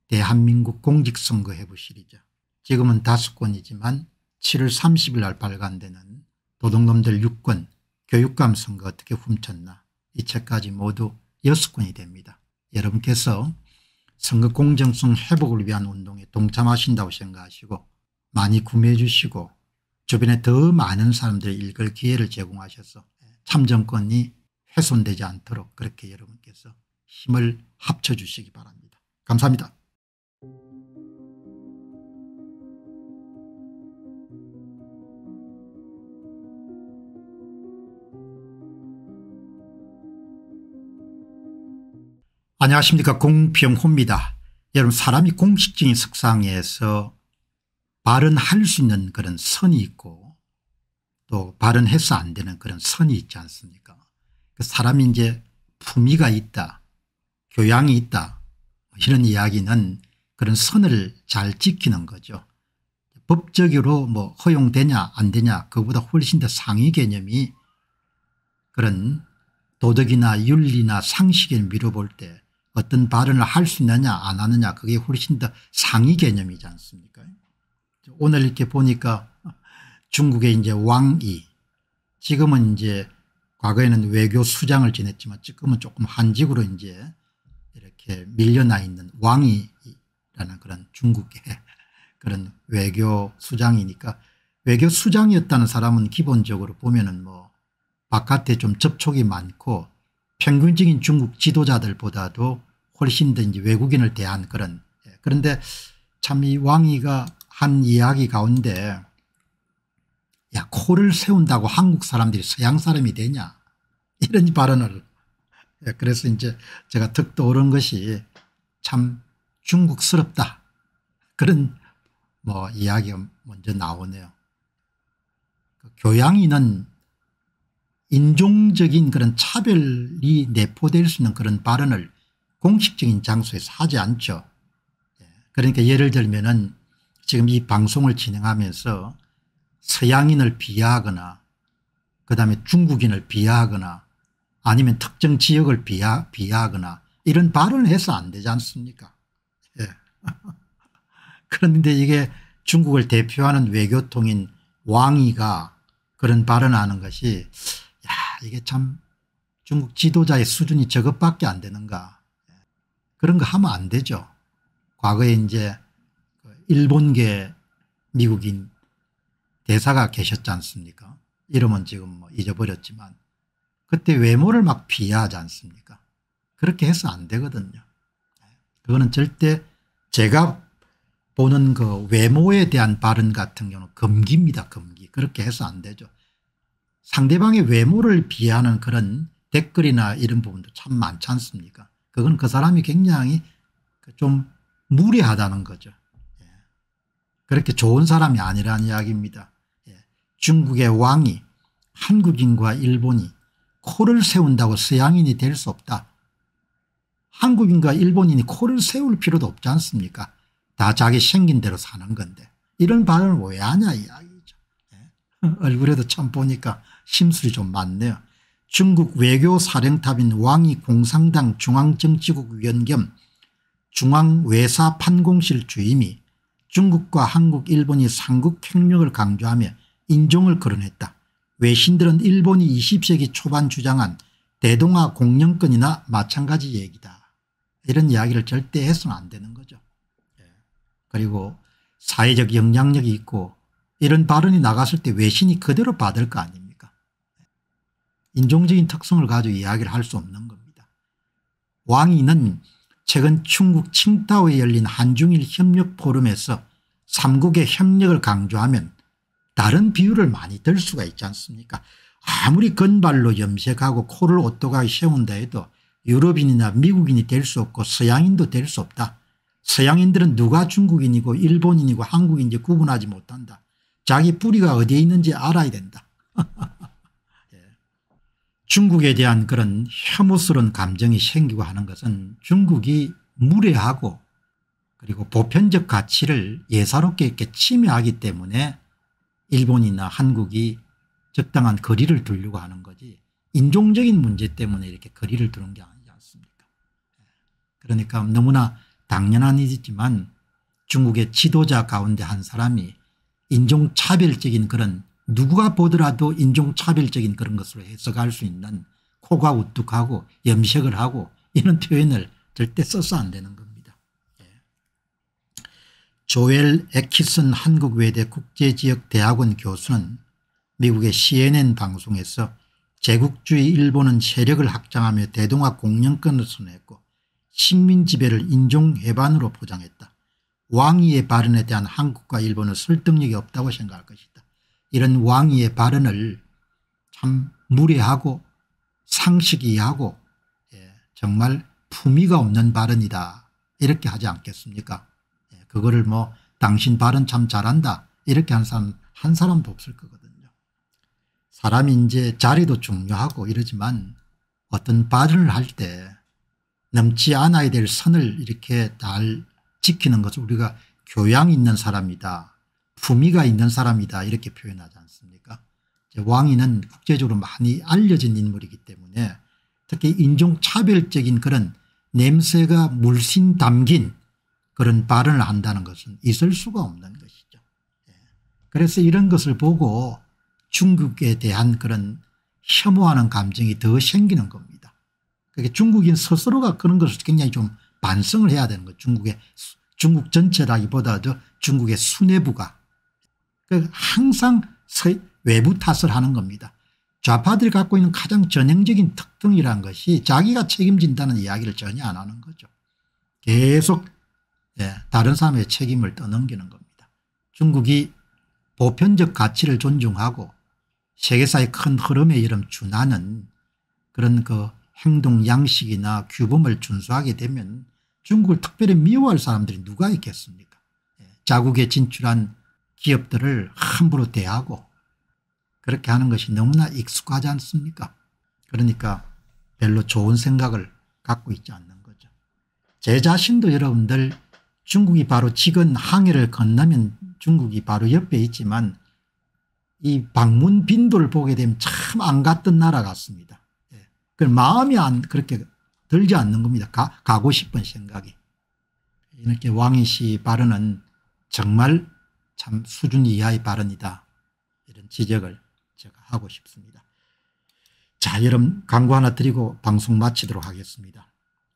대한민국 공직선거 해부 시리즈 지금은 5권이지만 7월 30일 날 발간되는 도둑놈들 6권 교육감 선거 어떻게 훔쳤나 이 책까지 모두 6권이 됩니다. 여러분께서 선거 공정성 회복을 위한 운동에 동참하신다고 생각하시고 많이 구매해 주시고 주변에 더 많은 사람들이 읽을 기회를 제공하셔서 참정권이 훼손되지 않도록 그렇게 여러분께서 힘을 합쳐 주시기 바랍니다. 감사합니다. 안녕하십니까 공병호입니다. 여러분 사람이 공식적인 석상에서 발언할 수 있는 그런 선이 있고 또 발언해서 안 되는 그런 선이 있지 않습니까 그 사람이 이제 품위가 있다 교양이 있다 뭐 이런 이야기는 그런 선을 잘 지키는 거죠. 법적으로 뭐 허용되냐 안 되냐 그보다 훨씬 더 상위 개념이 그런 도덕이나 윤리나 상식에 밀어볼 때 어떤 발언을 할 수 있느냐 안 하느냐 그게 훨씬 더 상위 개념이지 않습니까 오늘 이렇게 보니까 중국의 이제 왕이 지금은 이제 과거에는 외교 수장을 지냈지만 지금은 조금 한직으로 이제 이렇게 밀려나 있는 왕이라는 그런 중국의 그런 외교 수장이니까 외교 수장이었다는 사람은 기본적으로 보면은 뭐 바깥에 좀 접촉이 많고 평균적인 중국 지도자들보다도 훨씬 더 이제 외국인을 대한 그런 예, 그런데 참 이 왕이가 한 이야기 가운데 야 코를 세운다고 한국 사람들이 서양 사람이 되냐 이런 발언을 예, 그래서 이제 제가 득 떠오른 것이 참 중국스럽다 그런 뭐 이야기가 먼저 나오네요. 그 교양인은 인종적인 그런 차별이 내포될 수 있는 그런 발언을 공식적인 장소에서 하지 않죠. 예. 그러니까 예를 들면은 지금 이 방송을 진행하면서 서양인을 비하하거나 그다음에 중국인을 비하하거나 아니면 특정 지역을 비하, 비하하거나 이런 발언을 해서 안 되지 않습니까 예. 그런데 이게 중국을 대표하는 외교통인 왕이가 그런 발언하는 것이 야 이게 참 중국 지도자의 수준이 저것밖에 안 되는가 그런 거 하면 안 되죠. 과거에 이제 그 일본계 미국인 대사가 계셨지 않습니까? 이름은 지금 뭐 잊어버렸지만 그때 외모를 막 비하하지 않습니까? 그렇게 해서 안 되거든요. 그거는 절대 제가 보는 그 외모에 대한 발언 같은 경우는 금기입니다. 금기. 그렇게 해서 안 되죠. 상대방의 외모를 비하하는 그런 댓글이나 이런 부분도 참 많지 않습니까? 그건 그 사람이 굉장히 좀 무례하다는 거죠. 예. 그렇게 좋은 사람이 아니라는 이야기입니다. 예. 중국의 왕이 한국인과 일본이 코를 세운다고 서양인이 될 수 없다. 한국인과 일본인이 코를 세울 필요도 없지 않습니까? 다 자기 생긴 대로 사는 건데 이런 발언을 왜 하냐 이야기죠. 예. 얼굴에도 참 보니까 심술이 좀 많네요. 중국 외교사령탑인 왕이 공산당 중앙정치국 위원 겸 중앙외사판공실 주임이 중국과 한국 일본이 삼국협력을 강조하며 인종을 거론했다. 외신들은 일본이 20세기 초반 주장한 대동아 공영권이나 마찬가지 얘기다. 이런 이야기를 절대 해서는 안 되는 거죠. 예. 그리고 사회적 영향력이 있고 이런 발언이 나갔을 때 외신이 그대로 받을 거 아니에요. 인종적인 특성을 가지고 이야기를 할 수 없는 겁니다. 왕위는 최근 중국 칭다오에 열린 한중일 협력 포럼에서 삼국의 협력을 강조하면 다른 비유를 많이 들 수가 있지 않습니까 아무리 건발로 염색하고 코를 오똑하게 세운다 해도 유럽인이나 미국인이 될 수 없고 서양인도 될 수 없다. 서양인들은 누가 중국인이고 일본인이고 한국인인지 구분하지 못한다. 자기 뿌리가 어디에 있는지 알아야 된다. 중국에 대한 그런 혐오스러운 감정이 생기고 하는 것은 중국이 무례하고 그리고 보편적 가치를 예사롭게 이렇게 침해하기 때문에 일본이나 한국이 적당한 거리를 두려고 하는 거지 인종적인 문제 때문에 이렇게 거리를 두는 게 아니지 않습니까 그러니까 너무나 당연한 일이지만 중국의 지도자 가운데 한 사람이 인종차별적인 그런 누가 구 보더라도 인종차별적인 그런 것으로 해석할 수 있는 코가 우뚝하고 염색을 하고 이런 표현을 절대 써서 안 되는 겁니다. 예. 조엘 에키슨 한국외대 국제지역대학원 교수는 미국의 CNN 방송에서 제국주의 일본은 세력을 확장하며 대동아 공영권을 선했고 식민지배를 인종해반으로 포장했다. 왕위의 발언에 대한 한국과 일본은 설득력이 없다고 생각할 것이다. 이런 왕위의 발언을 참 무례하고 상식이하고 예, 정말 품위가 없는 발언이다 이렇게 하지 않겠습니까 예, 그거를 뭐 당신 발언 참 잘한다 이렇게 한 사람 한 사람도 없을 거거든요 사람이 이제 자리도 중요하고 이러지만 어떤 발언을 할 때 넘지 않아야 될 선을 이렇게 잘 지키는 것을 우리가 교양 있는 사람이다 품위가 있는 사람이다 이렇게 표현하지 않습니까 왕인은 국제적으로 많이 알려진 인물이기 때문에 특히 인종차별적인 그런 냄새가 물씬 담긴 그런 발언을 한다는 것은 있을 수가 없는 것이죠. 예. 그래서 이런 것을 보고 중국에 대한 그런 혐오하는 감정이 더 생기는 겁니다. 그게 중국인 스스로가 그런 것을 굉장히 좀 반성을 해야 되는 거죠. 중국의 중국 전체라기보다도 중국의 수뇌부가 그 항상 외부 탓을 하는 겁니다. 좌파들이 갖고 있는 가장 전형적인 특등이란 것이 자기가 책임진다는 이야기를 전혀 안 하는 거죠. 계속 예, 다른 사람의 책임을 떠넘기는 겁니다. 중국이 보편적 가치를 존중하고 세계사의 큰 흐름에 이름 준하는 그런 그 행동 양식이나 규범을 준수하게 되면 중국을 특별히 미워할 사람들이 누가 있겠습니까 예, 자국에 진출한 기업들을 함부로 대하고 그렇게 하는 것이 너무나 익숙하지 않습니까? 그러니까 별로 좋은 생각을 갖고 있지 않는 거죠. 제 자신도 여러분들 중국이 바로 지금 항해를 건너면 중국이 바로 옆에 있지만 이 방문 빈도를 보게 되면 참 안 갔던 나라 같습니다. 예. 마음이 안 그렇게 들지 않는 겁니다. 가, 가고 싶은 생각이. 이렇게 왕이시 바르는 정말 참 수준 이하의 발언이다. 이런 지적을 제가 하고 싶습니다. 자, 여러분 광고 하나 드리고 방송 마치도록 하겠습니다.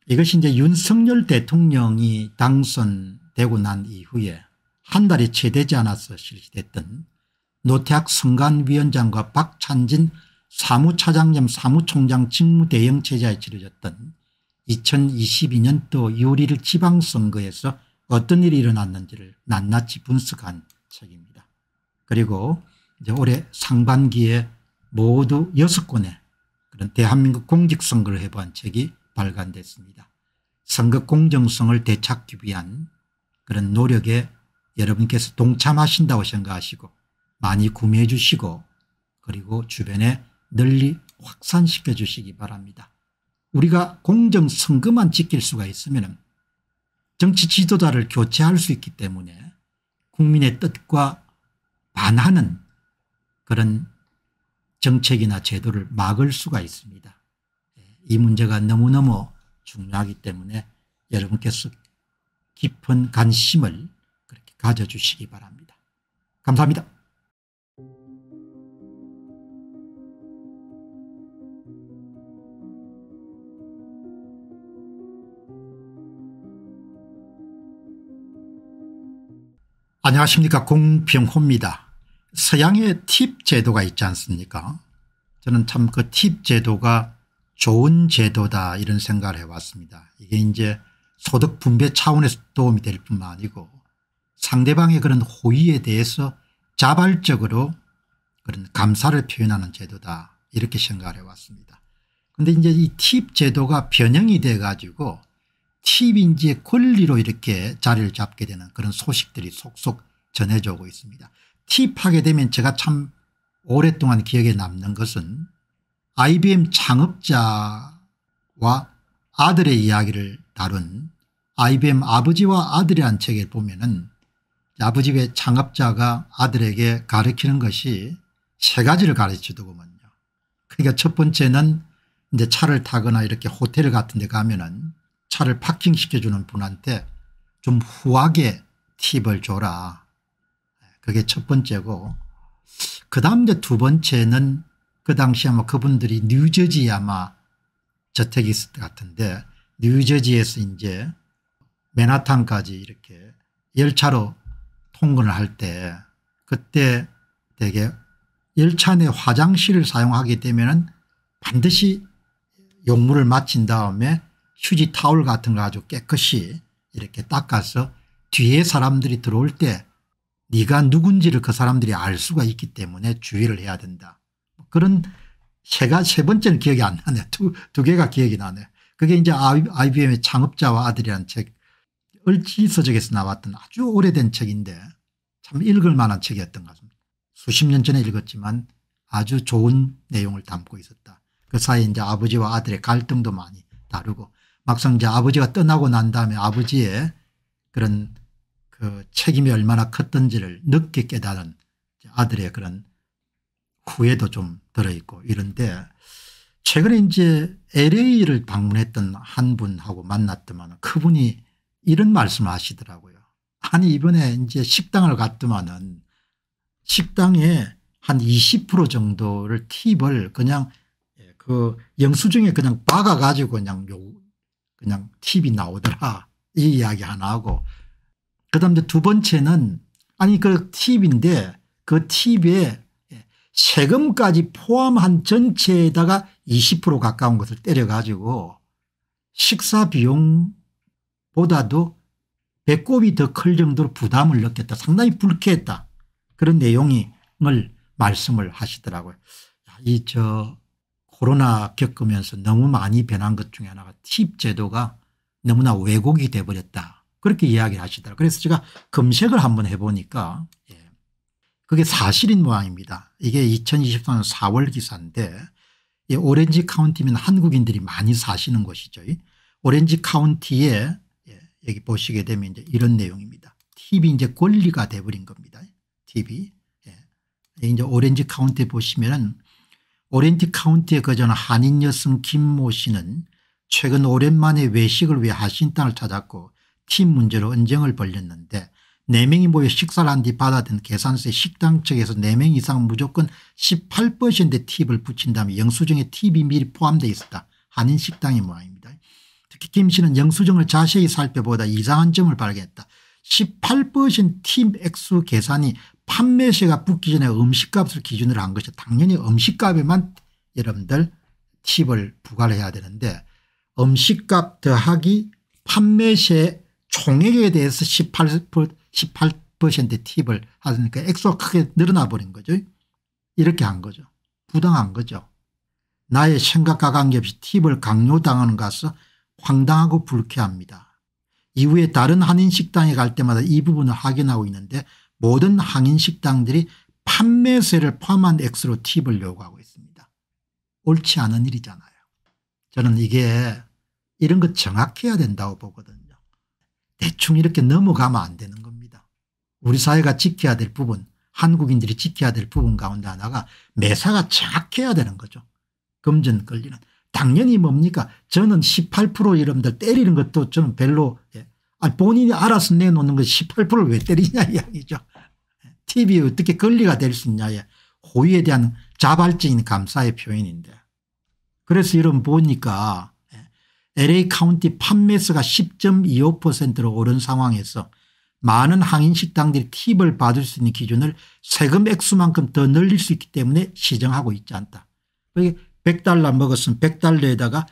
이것이 이제 윤석열 대통령이 당선되고 난 이후에 한 달이 채 되지 않아서 실시됐던 노태학 선관위원장과 박찬진 사무차장 님 사무총장 직무대행체제에 치러졌던 2022년도 요리를 지방선거에서 어떤 일이 일어났는지를 낱낱이 분석한 책입니다. 그리고 이제 올해 상반기에 모두 6권의 그런 대한민국 공직선거를 해부한 책이 발간됐습니다. 선거 공정성을 되찾기 위한 그런 노력에 여러분께서 동참하신다고 생각하시고 많이 구매해 주시고 그리고 주변에 널리 확산시켜 주시기 바랍니다. 우리가 공정선거만 지킬 수가 있으면 정치 지도자를 교체할 수 있기 때문에 국민의 뜻과 반하는 그런 정책이나 제도를 막을 수가 있습니다. 이 문제가 너무너무 중요하기 때문에 여러분께서 깊은 관심을 그렇게 가져주시기 바랍니다. 감사합니다. 안녕하십니까 공병호입니다. 서양에 팁 제도가 있지 않습니까 저는 참 그 팁 제도가 좋은 제도다 이런 생각을 해왔습니다. 이게 이제 소득 분배 차원에서 도움이 될 뿐만 아니고 상대방의 그런 호의에 대해서 자발적으로 그런 감사를 표현하는 제도다 이렇게 생각을 해왔습니다. 그런데 이제 이 팁 제도가 변형이 돼가지고 TV인지의 권리로 이렇게 자리를 잡게 되는 그런 소식들이 속속 전해져 오고 있습니다. 팁하게 되면 제가 참 오랫동안 기억에 남는 것은 IBM 창업자와 아들의 이야기를 다룬 IBM 아버지와 아들이란 책에 보면은 아버지의 창업자가 아들에게 가르치는 것이 세 가지를 가르치더군요. 그러니까 첫 번째는 이제 차를 타거나 이렇게 호텔 같은 데 가면은 차를 파킹시켜주는 분한테 좀 후하게 팁을 줘라. 그게 첫 번째고 그 다음 이두 번째는 그 당시 아마 그분들이 뉴저지 아마 저택이 있을 것 같은데 뉴저지에서 이제 맨하탄까지 이렇게 열차로 통근을 할 때 그때 되게 열차 내 화장실을 사용하게 되면 은 반드시 용물을 마친 다음에 휴지 타올 같은 거 아주 깨끗이 이렇게 닦아서 뒤에 사람들이 들어올 때 네가 누군지를 그 사람들이 알 수가 있기 때문에 주의를 해야 된다. 그런 세가 세 번째는 기억이 안 나네. 두, 두 개가 기억이 나네. 그게 이제 IBM의 창업자와 아들이라는 책 을지서적에서 나왔던 아주 오래된 책인데 참 읽을 만한 책이었던 것 같습니다. 수십 년 전에 읽었지만 아주 좋은 내용을 담고 있었다. 그 사이에 이제 아버지와 아들의 갈등도 많이 다루고 막상 이제 아버지가 떠나고 난 다음에 아버지의 그런 그 책임이 얼마나 컸던지를 늦게 깨달은 아들의 그런 후회도 좀 들어있고 이런데 최근에 이제 LA를 방문했던 한 분하고 만났더만 그분이 이런 말씀을 하시더라고요. 아니 이번에 이제 식당을 갔더만은 식당에 한 20% 정도를 팁을 그냥 예, 그 영수증에 그냥 박아가지고 그냥 그냥 팁이 나오더라 이 이야기 하나 하고 그 다음에 두 번째는 아니 그 팁인데 그 팁에 세금까지 포함한 전체에다가 20% 가까운 것을 때려가지고 식사 비용보다도 배꼽이 더 클 정도로 부담을 느꼈다. 상당히 불쾌했다. 그런 내용을 말씀을 하시더라고요. 이저 코로나 겪으면서 너무 많이 변한 것 중에 하나가 팁 제도가 너무나 왜곡이 돼버렸다. 그렇게 이야기를 하시더라고요. 그래서 제가 검색을 한번 해보니까 예. 그게 사실인 모양입니다. 이게 2023년 4월 기사인데 예, 오렌지 카운티면 한국인들이 많이 사시는 곳이죠. 오렌지 카운티에 예, 여기 보시게 되면 이제 이런 내용입니다. 팁 v 이제 권리가 돼버린 겁니다. TV. 예. 이제 오렌지 카운티 보시면은 오렌지 카운티에 거주하는 한인 여성 김모 씨는 최근 오랜만에 외식을 위해 하신땅을 찾았고 팀 문제로 언쟁을 벌렸는데 4명이 모여 식사를 한 뒤 받아든 계산서에 식당 측에서 4명 이상 무조건 18%인데 팁을 붙인다면 영수증에 팁이 미리 포함되어 있었다. 한인 식당의 모양입니다. 특히 김 씨는 영수증을 자세히 살펴보다 이상한 점을 발견했다. 18%팁 액수 계산이 판매세가 붙기 전에 음식값을 기준으로 한 것이 당연히 음식값에만 여러분들 팁을 부과를 해야 되는데 음식값 더하기 판매세 총액에 대해서 18, 1 팁을 하니까 액수가 크게 늘어나 버린 거죠. 이렇게 한 거죠. 부당한 거죠. 나의 생각과 관계없이 팁을 강요당하는 것은 황당하고 불쾌합니다. 이후에 다른 한인 식당에 갈 때마다 이 부분을 확인하고 있는데 모든 항인 식당들이 판매세를 포함한 액수로 팁을 요구하고 있습니다. 옳지 않은 일이잖아요. 저는 이게 이런 거 정확해야 된다고 보거든요. 대충 이렇게 넘어가면 안 되는 겁니다. 우리 사회가 지켜야 될 부분 한국인들이 지켜야 될 부분 가운데 하나가 매사가 정확해야 되는 거죠. 금전 권리는. 당연히 뭡니까 저는 18% 여러분들 때리는 것도 저는 별로 예. 본인이 알아서 내놓는 거 18%를 왜 때리냐 이야기죠. TV에 어떻게 권리가 될 수 있냐에 호의에 대한 자발적인 감사의 표현인데 그래서 여러분 보니까 LA 예, 카운티 판매수가 10.25%로 오른 상황에서 많은 항인 식당들이 팁을 받을 수 있는 기준을 세금 액수만큼 더 늘릴 수 있기 때문에 시정하고 있지 않다. 100달러 먹었으면 100달러에다가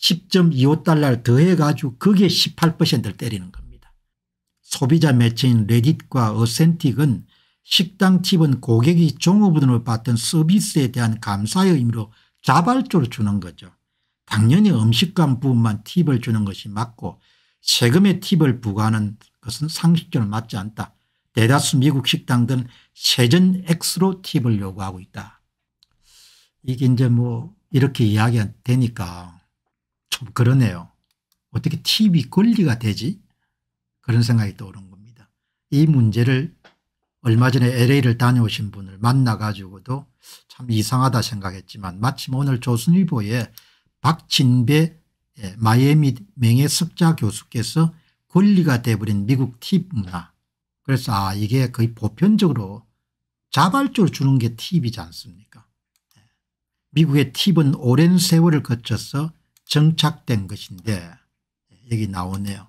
10.25달러를 더해 가지고 그게 18%를 때리는 겁니다. 소비자 매체인 레딧과 어센틱은 식당 팁은 고객이 종업원으로 받던 서비스에 대한 감사의 의미로 자발적으로 주는 거죠. 당연히 음식관 부분만 팁을 주는 것이 맞고 세금에 팁을 부과하는 것은 상식적으로 맞지 않다. 대다수 미국 식당들은 세전 X로 팁을 요구하고 있다. 이게 이제 뭐 이렇게 이야기가 되니까 좀 그러네요. 어떻게 팁이 권리가 되지? 그런 생각이 떠오른 겁니다. 이 문제를 얼마 전에 LA를 다녀오신 분을 만나가지고도 참 이상하다 생각했지만 마침 오늘 조선일보에 박진배 예, 마이애미 명예석자 교수께서 권리가 돼버린 미국 팁 문화 그래서 아 이게 거의 보편적으로 자발적으로 주는 게 팁이지 않습니까 예. 미국의 팁은 오랜 세월을 거쳐서 정착된 것인데 여기 예, 나오네요.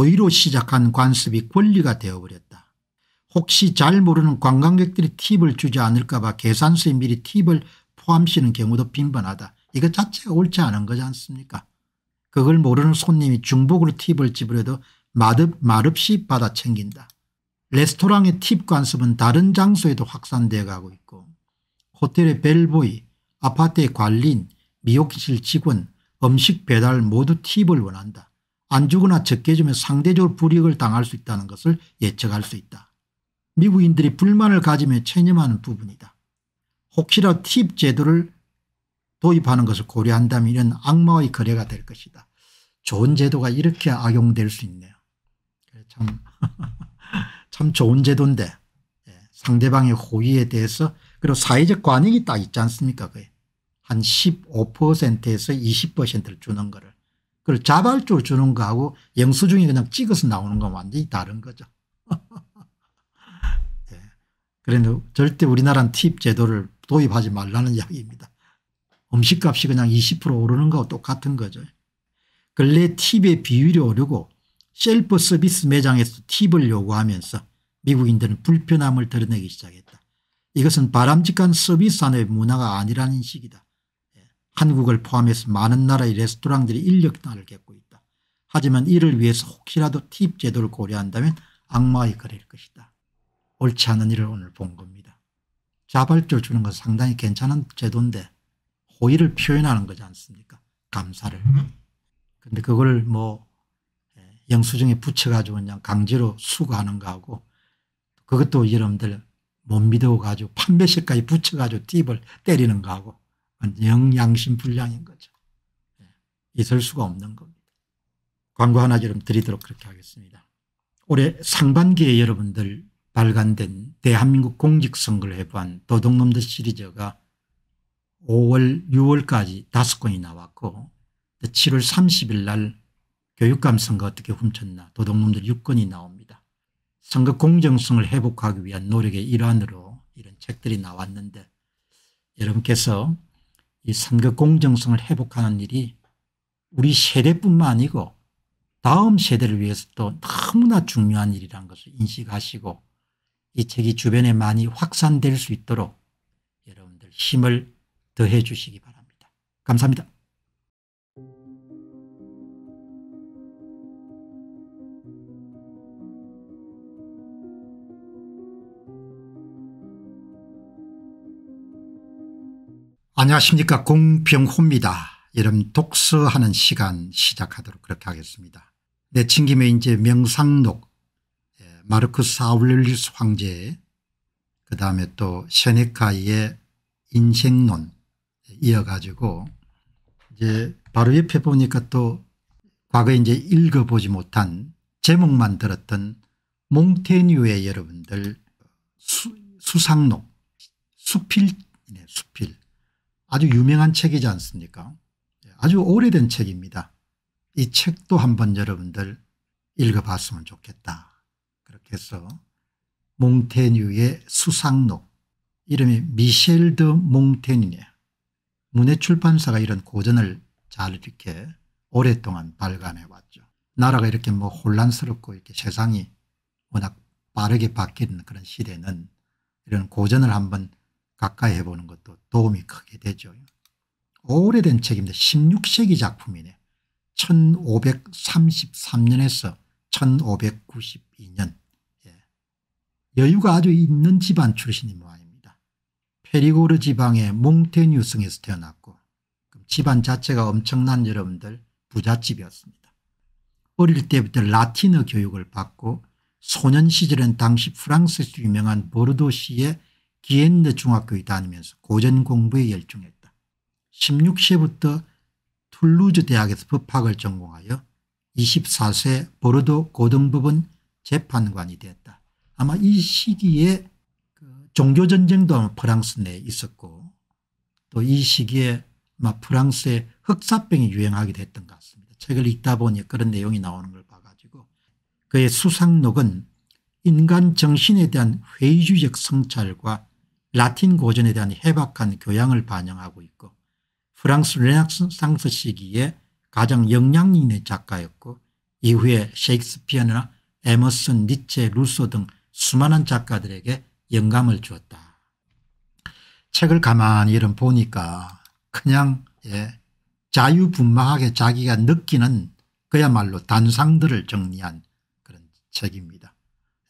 호의로 시작한 관습이 권리가 되어버렸다. 혹시 잘 모르는 관광객들이 팁을 주지 않을까 봐 계산서에 미리 팁을 포함시는 경우도 빈번하다. 이것 자체가 옳지 않은 거지 않습니까 그걸 모르는 손님이 중복으로 팁을 집으려도 마듭, 말없이 받아 챙긴다. 레스토랑의 팁 관습은 다른 장소에도 확산되어 가고 있고 호텔의 벨보이, 아파트의 관리인, 미용실 직원, 음식 배달 모두 팁을 원한다. 안 주거나 적게 주면 상대적으로 불이익을 당할 수 있다는 것을 예측할 수 있다. 미국인들이 불만을 가지며 체념하는 부분이다. 혹시라도 팁 제도를 도입하는 것을 고려한다면 이런 악마의 거래가 될 것이다. 좋은 제도가 이렇게 악용될 수 있네요. 참, 참 좋은 제도인데 예, 상대방의 호의에 대해서 그리고 사회적 관행이 딱 있지 않습니까 그게 한 15%에서 20%를 주는 거를 그걸 자발적으로 주는 거하고 영수증이 그냥 찍어서 나오는 건 완전히 다른 거죠. 네. 그런데 절대 우리나라는 팁 제도를 도입하지 말라는 이야기입니다. 음식값이 그냥 20% 오르는 거와 똑같은 거죠. 근래 팁의 비율이 오르고 셀프 서비스 매장에서 팁을 요구하면서 미국인들은 불편함을 드러내기 시작했다. 이것은 바람직한 서비스 산업의 문화가 아니라는 식이다. 한국을 포함해서 많은 나라의 레스토랑들이 인력난을 겪고 있다. 하지만 이를 위해서 혹시라도 팁 제도를 고려한다면 악마의 거래일 것이다. 옳지 않은 일을 오늘 본 겁니다. 자발적으로 주는 건 상당히 괜찮은 제도인데 호의를 표현하는 거지 않습니까 감사를. 근데 그걸 뭐 예, 영수증에 붙여가지고 그냥 강제로 수거하는 거하고 그것도 여러분들 못 믿어가지고 판매실까지 붙여가지고 팁을 때리는 거하고 영양심 불량인 거죠. 예. 있을 수가 없는 겁니다. 광고 하나 좀 드리도록 그렇게 하겠습니다. 올해 상반기에 여러분들 발간된 대한민국 공직선거를 해부한 도둑놈들 시리즈가 5월 6월까지 5권이 나왔고 7월 30일 날 교육감 선거 어떻게 훔쳤나 도둑놈들 6권이 나옵니다. 선거 공정성을 회복하기 위한 노력의 일환으로 이런 책들이 나왔는데 여러분께서 이 선거 공정성을 회복하는 일이 우리 세대뿐만 아니고 다음 세대를 위해서도 너무나 중요한 일이라는 것을 인식하시고 이 책이 주변에 많이 확산될 수 있도록 여러분들 힘을 더해 주시기 바랍니다. 감사합니다. 안녕하십니까 공병호입니다. 여러분 독서하는 시간 시작하도록 그렇게 하겠습니다. 내친 네, 김에 이제 명상록 예, 마르크스 울리스 황제의 그 다음에 또 세네카의 인생론 예, 이어가지고 이제 바로 옆에 보니까 또 과거에 이제 읽어보지 못한 제목만 들었던 몽테뉴의 여러분들 수, 수상록 수필네 수필 네, 아주 유명한 책이지 않습니까 아주 오래된 책입니다. 이 책도 한번 여러분들 읽어봤으면 좋겠다. 그렇게 해서 몽테뉴의 수상록 이름이 미셸 드몽테뉴네 문해출판사가 이런 고전을 잘 이렇게 오랫동안 발간해 왔죠. 나라가 이렇게 뭐 혼란스럽고 이렇게 세상이 워낙 빠르게 바뀌는 그런 시대는 이런 고전을 한번 가까이 해보는 것도 도움이 크게 되죠. 오래된 책입니다. 16세기 작품이네. 1533년에서 1592년. 예. 여유가 아주 있는 집안 출신인 모양입니다. 페리고르 지방의 몽테뉴성에서 태어났고 집안 자체가 엄청난 여러분들 부잣집이었습니다. 어릴 때부터 라틴어 교육을 받고 소년 시절엔 당시 프랑스에서 유명한 보르도시의 기엔드 중학교에 다니면서 고전 공부에 열중했다. 16세부터 툴루즈 대학에서 법학을 전공하여 24세 보르도 고등법원 재판관이 되었다. 아마 이 시기에 그 종교전쟁도 아마 프랑스 내에 있었고 또 이 시기에 아마 프랑스에 흑사병이 유행하게 됐던 것 같습니다. 책을 읽다 보니 그런 내용이 나오는 걸 봐가지고 그의 수상록은 인간 정신에 대한 회의주의적 성찰과 라틴 고전에 대한 해박한 교양을 반영하고 있고 프랑스 르네상스 시기에 가장 영향 있는 작가였고 이후에 셰익스피어나 에머슨, 니체, 루소 등 수많은 작가들에게 영감을 주었다. 책을 가만히 이런 보니까 그냥 예, 자유분방하게 자기가 느끼는 그야말로 단상들을 정리한 그런 책입니다.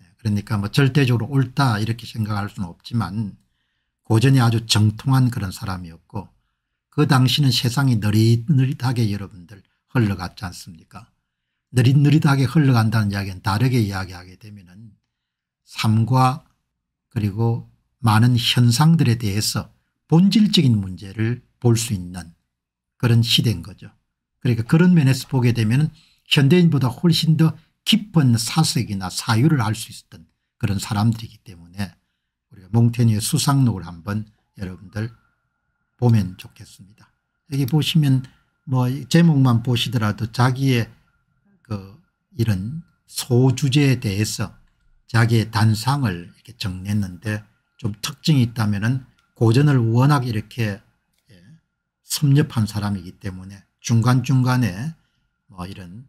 예, 그러니까 뭐 절대적으로 옳다 이렇게 생각할 수는 없지만 고전이 아주 정통한 그런 사람이었고 그 당시는 세상이 느릿느릿하게 여러분들 흘러갔지 않습니까 느릿느릿하게 흘러간다는 이야기는 다르게 이야기하게 되면 삶과 그리고 많은 현상들에 대해서 본질적인 문제를 볼 수 있는 그런 시대인 거죠. 그러니까 그런 면에서 보게 되면 현대인보다 훨씬 더 깊은 사색이나 사유를 알 수 있었던 그런 사람들이기 때문에 몽테니의 수상록을 한번 여러분들 보면 좋겠습니다. 여기 보시면 뭐 제목만 보시더라도 자기의 그 이런 소주제에 대해서 자기의 단상을 이렇게 정냈는데 좀 특징이 있다면은 고전을 워낙 이렇게 예, 섭렵한 사람이기 때문에 중간중간에 뭐 이런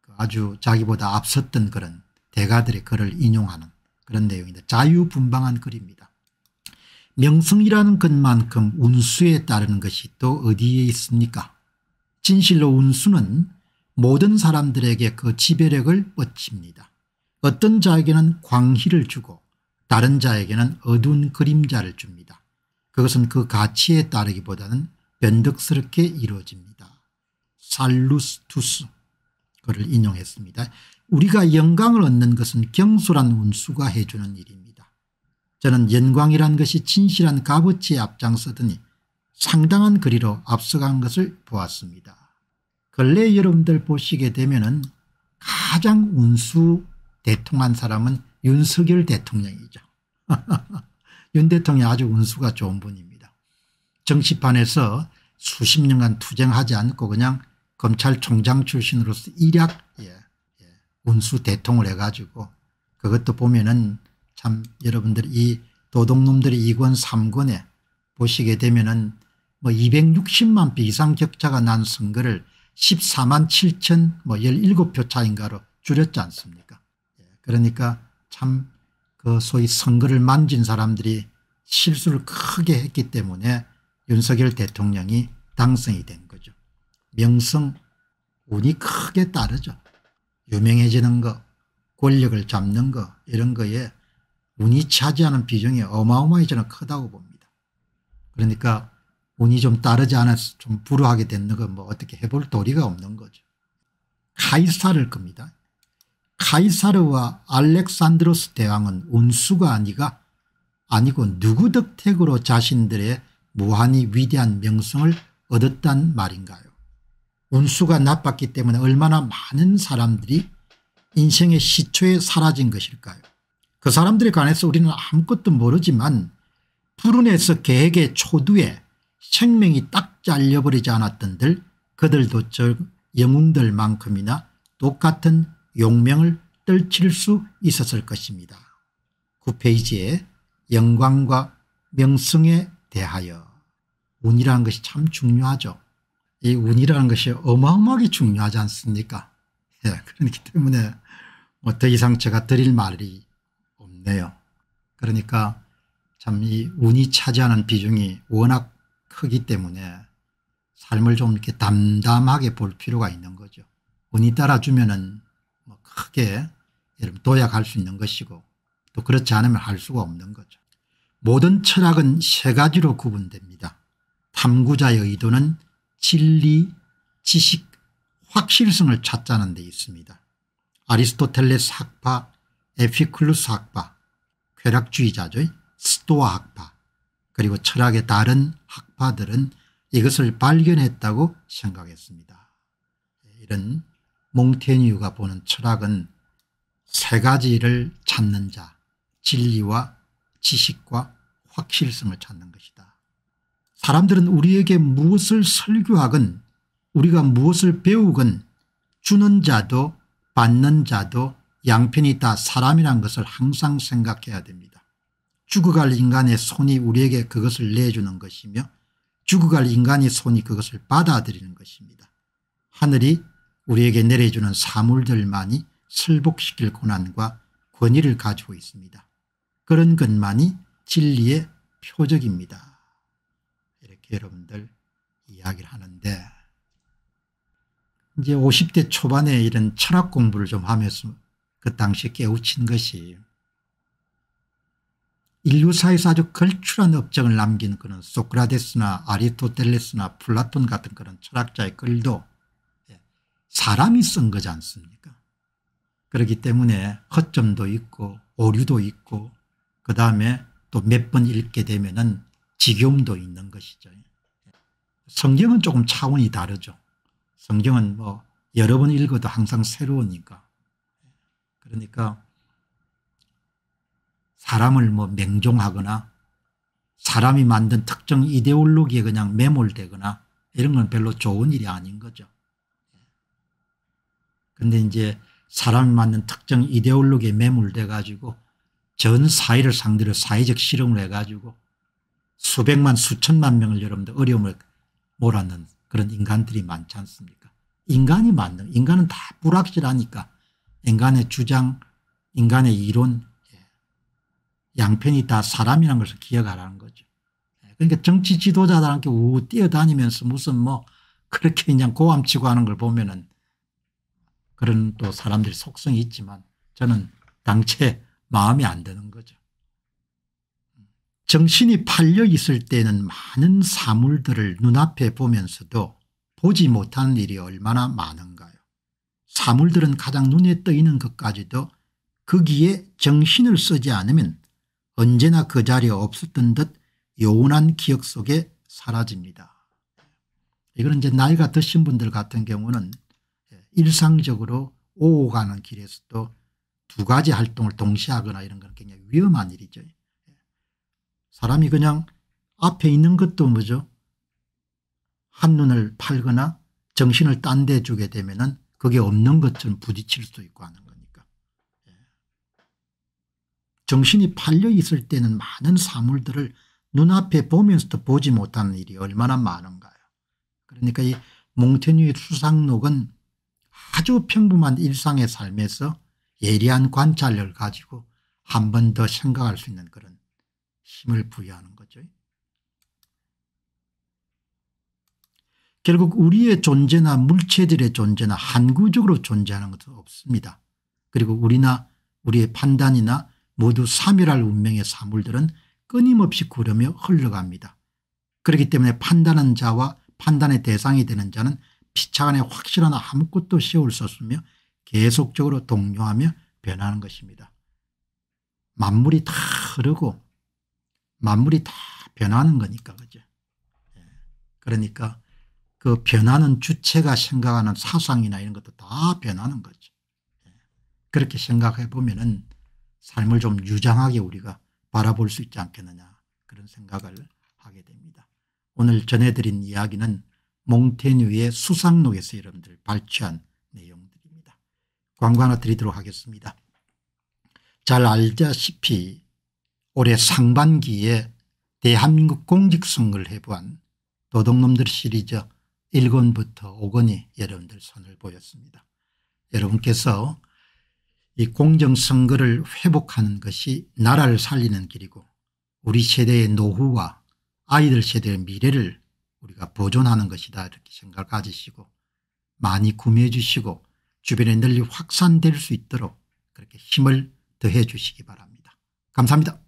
그 아주 자기보다 앞섰던 그런 대가들의 글을 인용하는 그런 내용인데 자유분방한 글입니다. 명성이라는 것만큼 운수에 따르는 것이 또 어디에 있습니까 진실로 운수는 모든 사람들에게 그 지배력을 뻗칩니다. 어떤 자에게는 광희를 주고 다른 자에게는 어두운 그림자를 줍니다. 그것은 그 가치에 따르기보다는 변덕스럽게 이루어집니다. 살루스투스 그를 인용했습니다. 우리가 영광을 얻는 것은 경솔한 운수가 해주는 일입니다. 저는 연광이란 것이 진실한 값어치에 앞장서더니 상당한 거리로 앞서간 것을 보았습니다. 근래 여러분들 보시게 되면 은 가장 운수 대통한 사람은 윤석열 대통령이죠. 윤 대통령이 아주 운수가 좋은 분입니다. 정치판에서 수십 년간 투쟁하지 않고 그냥 검찰총장 출신으로서 일약 예, 예, 운수 대통을 해가지고 그것도 보면은 참 여러분들 이 도둑놈들이 2권 3권에 보시게 되면은 뭐 260만 표 이상 격차가 난 선거를 14만 7천 뭐 17표 차인가로 줄였지 않습니까 예, 그러니까 참 그 소위 선거를 만진 사람들이 실수를 크게 했기 때문에 윤석열 대통령이 당선이 된 거죠. 명성 운이 크게 따르죠. 유명해지는 거 권력을 잡는 거 이런 거에 운이 차지하는 비중이 어마어마해지는 크다고 봅니다. 그러니까 운이 좀 따르지 않아서 좀 불우하게 됐는건 뭐 어떻게 해볼 도리가 없는 거죠. 카이사를 겁니다. 카이사르와 알렉산드로스 대왕은 운수가 아니가 아니고 누구 덕택으로 자신들의 무한히 위대한 명성을 얻었단 말인가요. 운수가 나빴기 때문에 얼마나 많은 사람들이 인생의 시초에 사라진 것일까요. 그 사람들에 관해서 우리는 아무것도 모르지만 불운에서 계획의 초두에 생명이 딱 잘려버리지 않았던들 그들도 저 영웅들만큼이나 똑같은 용명을 떨칠 수 있었을 것입니다. 9페이지에 영광과 명성에 대하여 운이라는 것이 참 중요하죠. 이 운이라는 것이 어마어마하게 중요하지 않습니까 예, 그렇기 때문에 뭐더 이상 제가 드릴 말이 돼요. 그러니까 참 이 운이 차지하는 비중이 워낙 크기 때문에 삶을 좀 이렇게 담담하게 볼 필요가 있는 거죠. 운이 따라주면은 뭐 크게 여러분 도약할 수 있는 것이고 또 그렇지 않으면 할 수가 없는 거죠. 모든 철학은 세 가지로 구분됩니다. 탐구자의 의도는 진리, 지식, 확실성을 찾자는 데 있습니다. 아리스토텔레스 학파, 에피클루스 학파, 쾌락주의자죠. 스토아 학파 그리고 철학의 다른 학파들은 이것을 발견했다고 생각했습니다. 이런 몽테뉴가 보는 철학은 세 가지를 찾는 자 진리와 지식과 확실성을 찾는 것이다. 사람들은 우리에게 무엇을 설교하건 우리가 무엇을 배우건 주는 자도 받는 자도 양편이 다 사람이란 것을 항상 생각해야 됩니다. 죽어갈 인간의 손이 우리에게 그것을 내주는 것이며 죽어갈 인간의 손이 그것을 받아들이는 것입니다. 하늘이 우리에게 내려주는 사물들만이 설복시킬 고난과 권위를 가지고 있습니다. 그런 것만이 진리의 표적입니다. 이렇게 여러분들 이야기를 하는데 이제 50대 초반에 이런 철학 공부를 좀 하면서 그 당시 에 깨우친 것이 인류사에서 아주 걸출한 업적을 남긴 그는 소크라테스나 아리토텔레스나 플라톤 같은 그런 철학자의 글도 예, 사람이 쓴 거지 않습니까 그렇기 때문에 허점도 있고 오류도 있고 그 다음에 또 몇 번 읽게 되면 은 지겨움도 있는 것이죠. 성경은 조금 차원이 다르죠. 성경은 뭐 여러 번 읽어도 항상 새로우니까 그러니까 사람을 뭐 맹종하거나 사람이 만든 특정 이데올로기에 그냥 매몰되거나 이런 건 별로 좋은 일이 아닌 거죠. 근데 이제 사람이 만든 특정 이데올로기에 매몰돼 가지고 전 사회를 상대로 사회적 실험을 해가지고 수백만 수천만 명을 여러분들 어려움을 몰았는 그런 인간들이 많지 않습니까 인간이 만든 인간은 다 불확실하니까 인간의 주장, 인간의 이론, 예. 양편이 다 사람이라는 것을 기억하라는 거죠. 예. 그러니까 정치 지도자들한테 우 뛰어다니면서 무슨 뭐 그렇게 그냥 고함치고 하는 걸 보면은 그런 또 사람들이 속성이 있지만 저는 당체 마음이 안 드는 거죠. 정신이 팔려 있을 때는 많은 사물들을 눈앞에 보면서도 보지 못하는 일이 얼마나 많은가요. 사물들은 가장 눈에 떠있는 것까지도 거기에 정신을 쓰지 않으면 언제나 그 자리에 없었던 듯 요원한 기억 속에 사라집니다. 이거는 이제 나이가 드신 분들 같은 경우는 일상적으로 오고 가는 길에서도 두 가지 활동을 동시에 하거나 이런 건 굉장히 위험한 일이죠. 사람이 그냥 앞에 있는 것도 뭐죠? 한눈을 팔거나 정신을 딴 데 주게 되면 은 그게 없는 것처럼 부딪힐 수도 있고 하는 거니까. 예. 정신이 팔려 있을 때는 많은 사물들을 눈앞에 보면서도 보지 못하는 일이 얼마나 많은가요. 그러니까 이 몽테뉴의 수상록은 아주 평범한 일상의 삶에서 예리한 관찰을 력 가지고 한 번 더 생각할 수 있는 그런 힘을 부여하는 것. 결국 우리의 존재나 물체들의 존재나 한구적으로 존재하는 것은 없습니다. 그리고 우리나 우리의 판단이나 모두 삼일할 운명의 사물들은 끊임없이 구르며 흘러갑니다. 그렇기 때문에 판단한 자와 판단의 대상이 되는 자는 피차간에 확실한 아무것도 세울 수 없으며 계속적으로 동요하며 변하는 것입니다. 만물이 다 흐르고 만물이 다 변하는 거니까 그죠. 예. 그러니까 그변하는 주체가 생각하는 사상이나 이런 것도 다 변하는 거죠. 예. 그렇게 생각해 보면은 삶을 좀 유장하게 우리가 바라볼 수 있지 않겠느냐 그런 생각을 하게 됩니다. 오늘 전해드린 이야기는 몽테뉴의 수상록에서 여러분들 발췌한 내용들입니다. 광고 하나 드리도록 하겠습니다. 잘 알다시피 올해 상반기에 대한민국 공직선거를 해부한 도둑놈들 시리즈 1권부터 5권이 여러분들 손을 보였습니다. 여러분께서 이 공정선거를 회복하는 것이 나라를 살리는 길이고 우리 세대의 노후와 아이들 세대의 미래를 우리가 보존하는 것이다 이렇게 생각 가지시고 많이 구매해 주시고 주변에 널리 확산될 수 있도록 그렇게 힘을 더해 주시기 바랍니다. 감사합니다.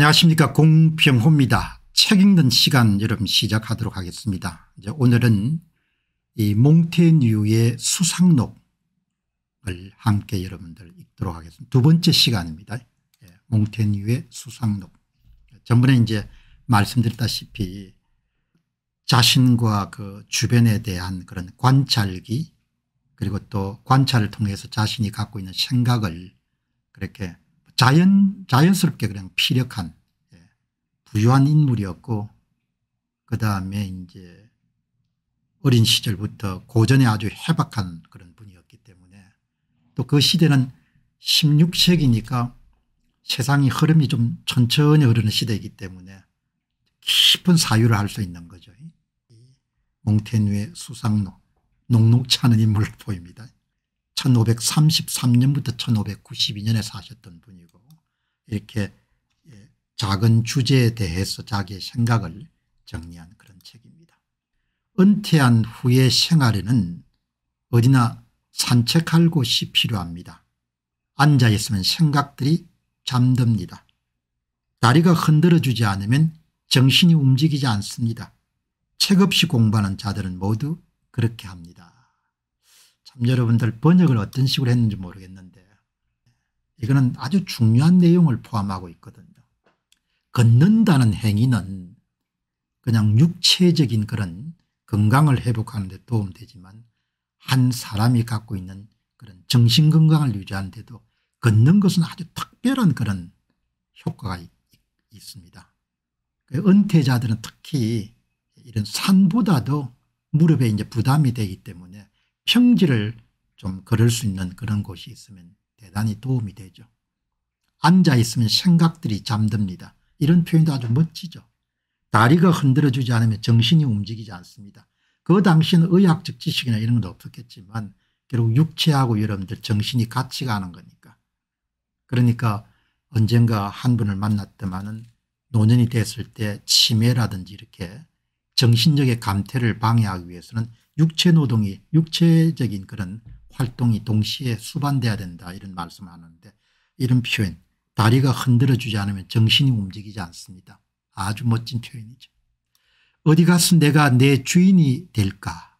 안녕하십니까 공병호입니다. 책 읽는 시간 여러분 시작하도록 하겠습니다. 이제 오늘은 이 몽테뉴의 수상록을 함께 여러분들 읽도록 하겠습니다. 두 번째 시간입니다. 예, 몽테뉴의 수상록. 전번에 이제 말씀드렸다시피 자신과 그 주변에 대한 그런 관찰기 그리고 또 관찰을 통해서 자신이 갖고 있는 생각을 그렇게 자연, 자연스럽게 그냥 피력한 예, 부유한 인물이었고 그 다음에 이제 어린 시절부터 고전에 아주 해박한 그런 분이었기 때문에 또 그 시대는 16세기니까 세상이 흐름이 좀 천천히 흐르는 시대이기 때문에 깊은 사유를 할 수 있는 거죠. 몽테누의 수상로, 녹록치 않은 인물을 보입니다. 1533년부터 1592년에 사셨던 분이고 이렇게 예, 작은 주제에 대해서 자기의 생각을 정리한 그런 책입니다. 은퇴한 후의 생활에는 어디나 산책할 곳이 필요합니다. 앉아있으면 생각들이 잠듭니다. 다리가 흔들어주지 않으면 정신이 움직이지 않습니다. 책없이 공부하는 자들은 모두 그렇게 합니다. 여러분들 번역을 어떤 식으로 했는지 모르겠는데 이거는 아주 중요한 내용을 포함하고 있거든요. 걷는다는 행위는 그냥 육체적인 그런 건강을 회복하는 데 도움되지만 한 사람이 갖고 있는 그런 정신건강을 유지하는 데도 걷는 것은 아주 특별한 그런 효과가 있, 습니다 그 은퇴자들은 특히 이런 산보다도 무릎에 이제 부담이 되기 때문에 평지를 좀 걸을 수 있는 그런 곳이 있으면 대단히 도움이 되죠. 앉아 있으면 생각들이 잠듭니다. 이런 표현도 아주 멋지죠. 다리가 흔들어주지 않으면 정신이 움직이지 않습니다. 그 당시에는 의학적 지식이나 이런 건 없었겠지만 결국 육체하고 여러분들 정신이 같이 가는 거니까. 그러니까 언젠가 한 분을 만났더만은 노년이 됐을 때 치매라든지 이렇게 정신적의 감퇴를 방해하기 위해서는 육체노동이 육체적인 그런 활동이 동시에 수반돼야 된다 이런 말씀을 하는데 이런 표현 다리가 흔들어주지 않으면 정신이 움직이지 않습니다. 아주 멋진 표현이죠. 어디 가서 내가 내 주인이 될까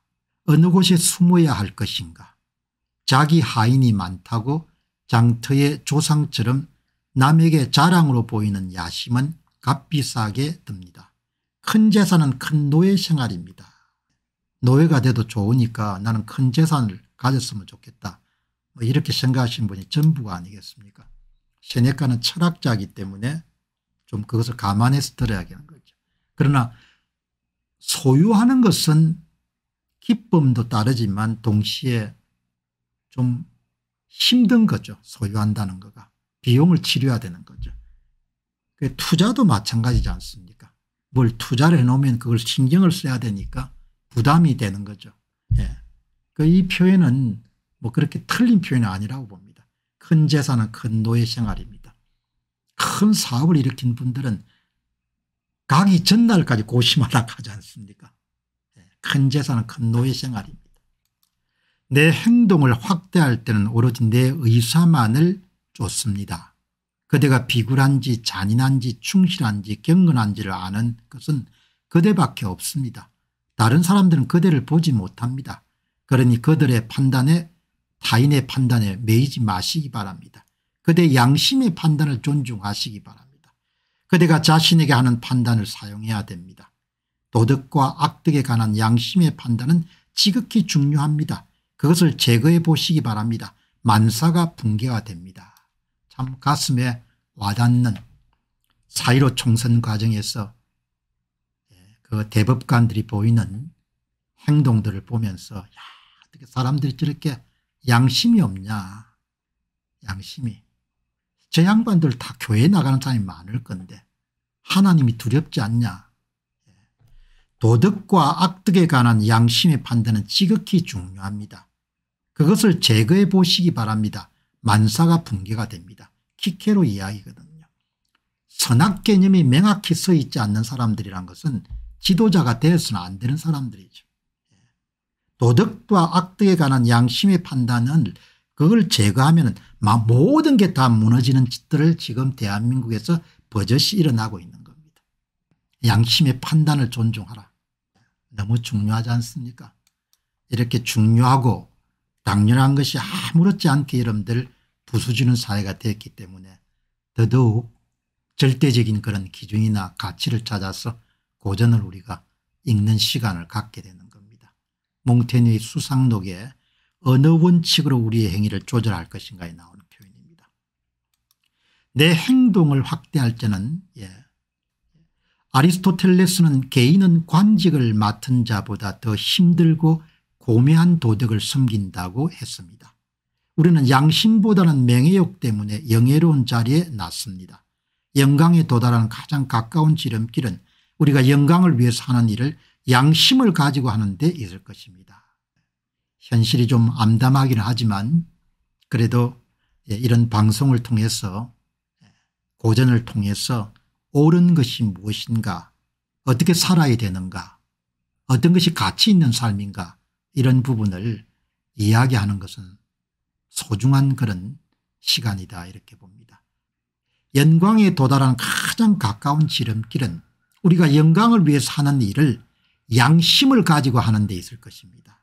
어느 곳에 숨어야 할 것인가 자기 하인이 많다고 장터의 조상처럼 남에게 자랑으로 보이는 야심은 값비싸게 듭니다. 큰 재산은 큰 노예 생활입니다. 노예가 돼도 좋으니까 나는 큰 재산을 가졌으면 좋겠다. 뭐 이렇게 생각하신 분이 전부가 아니겠습니까? 세네카는 철학자이기 때문에 좀 그것을 감안해서 들어야 하는 거죠. 그러나 소유하는 것은 기쁨도 따르지만 동시에 좀 힘든 거죠. 소유한다는 거가. 비용을 치료해야 되는 거죠. 투자도 마찬가지지 않습니까? 뭘 투자를 해놓으면 그걸 신경을 써야 되니까 부담이 되는 거죠. 예. 그 이 표현은 뭐 그렇게 틀린 표현이 아니라고 봅니다. 큰 재산은 큰 노예 생활입니다. 큰 사업을 일으킨 분들은 가기 전날까지 고심하라 하지 않습니까? 예. 큰 재산은 큰 노예 생활입니다. 내 행동을 확대할 때는 오로지 내 의사만을 좋습니다 그대가 비굴한지 잔인한지 충실한지 경건한지를 아는 것은 그대밖에 없습니다. 다른 사람들은 그대를 보지 못합니다. 그러니 그들의 판단에 타인의 판단에 매이지 마시기 바랍니다. 그대 양심의 판단을 존중하시기 바랍니다. 그대가 자신에게 하는 판단을 사용해야 됩니다. 도덕과 악덕에 관한 양심의 판단은 지극히 중요합니다. 그것을 제거해 보시기 바랍니다. 만사가 붕괴가 됩니다. 참 가슴에 와닿는 사이로 총선 과정에서 그 대법관들이 보이는 행동들을 보면서 야 어떻게 사람들이 저렇게 양심이 없냐 양심이 저 양반들 다 교회 나가는 사람이 많을 건데 하나님이 두렵지 않냐 도덕과 악덕에 관한 양심의 판단은 지극히 중요합니다. 그것을 제거해 보시기 바랍니다. 만사가 붕괴가 됩니다. 키케로 이야기거든요. 선악 개념이 명확히 서 있지 않는 사람들이란 것은 지도자가 되어서는 안 되는 사람들이죠. 도덕과 악덕에 관한 양심의 판단을 그걸 제거하면 모든 게 다 무너지는 짓들을 지금 대한민국에서 버젓이 일어나고 있는 겁니다. 양심의 판단을 존중하라. 너무 중요하지 않습니까 이렇게 중요하고 당연한 것이 아무렇지 않게 여러분들 부수지는 사회가 됐기 때문에 더더욱 절대적인 그런 기준이나 가치를 찾아서 고전을 우리가 읽는 시간을 갖게 되는 겁니다. 몽테니의 수상록에 어느 원칙으로 우리의 행위를 조절할 것인가에 나오는 표현입니다. 내 행동을 확대할 자는 예. 아리스토텔레스는 개인은 관직을 맡은 자보다 더 힘들고 고매한 도덕을 섬긴다고 했습니다. 우리는 양심보다는 명예욕 때문에 영예로운 자리에 났습니다. 영광에 도달하는 가장 가까운 지름길은 우리가 영광을 위해서 하는 일을 양심을 가지고 하는 데 있을 것입니다. 현실이 좀 암담하기는 하지만 그래도 예, 이런 방송을 통해서 예, 고전을 통해서 옳은 것이 무엇인가 어떻게 살아야 되는가 어떤 것이 가치 있는 삶인가 이런 부분을 이야기하는 것은 소중한 그런 시간이다 이렇게 봅니다. 연광에 도달한 가장 가까운 지름길은 우리가 영광을 위해서 하는 일을 양심을 가지고 하는 데 있을 것입니다.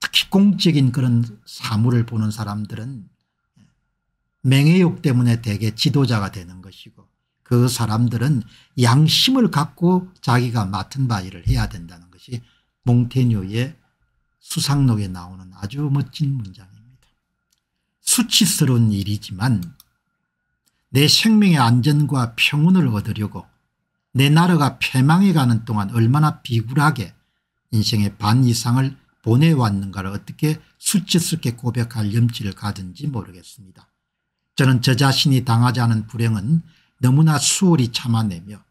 특히 공적인 그런 사물을 보는 사람들은 맹해욕 때문에 대개 지도자가 되는 것이고 그 사람들은 양심을 갖고 자기가 맡은 바위를 해야 된다는 것이 몽테뉴의 수상록에 나오는 아주 멋진 문장입니다. 수치스러운 일이지만 내 생명의 안전과 평온을 얻으려고 내 나라가 패망해 가는 동안 얼마나 비굴하게 인생의 반 이상을 보내왔는가를 어떻게 수치스럽게 고백할 염치를 가든지 모르겠습니다. 저는 저 자신이 당하지 않은 불행은 너무나 수월히 참아내며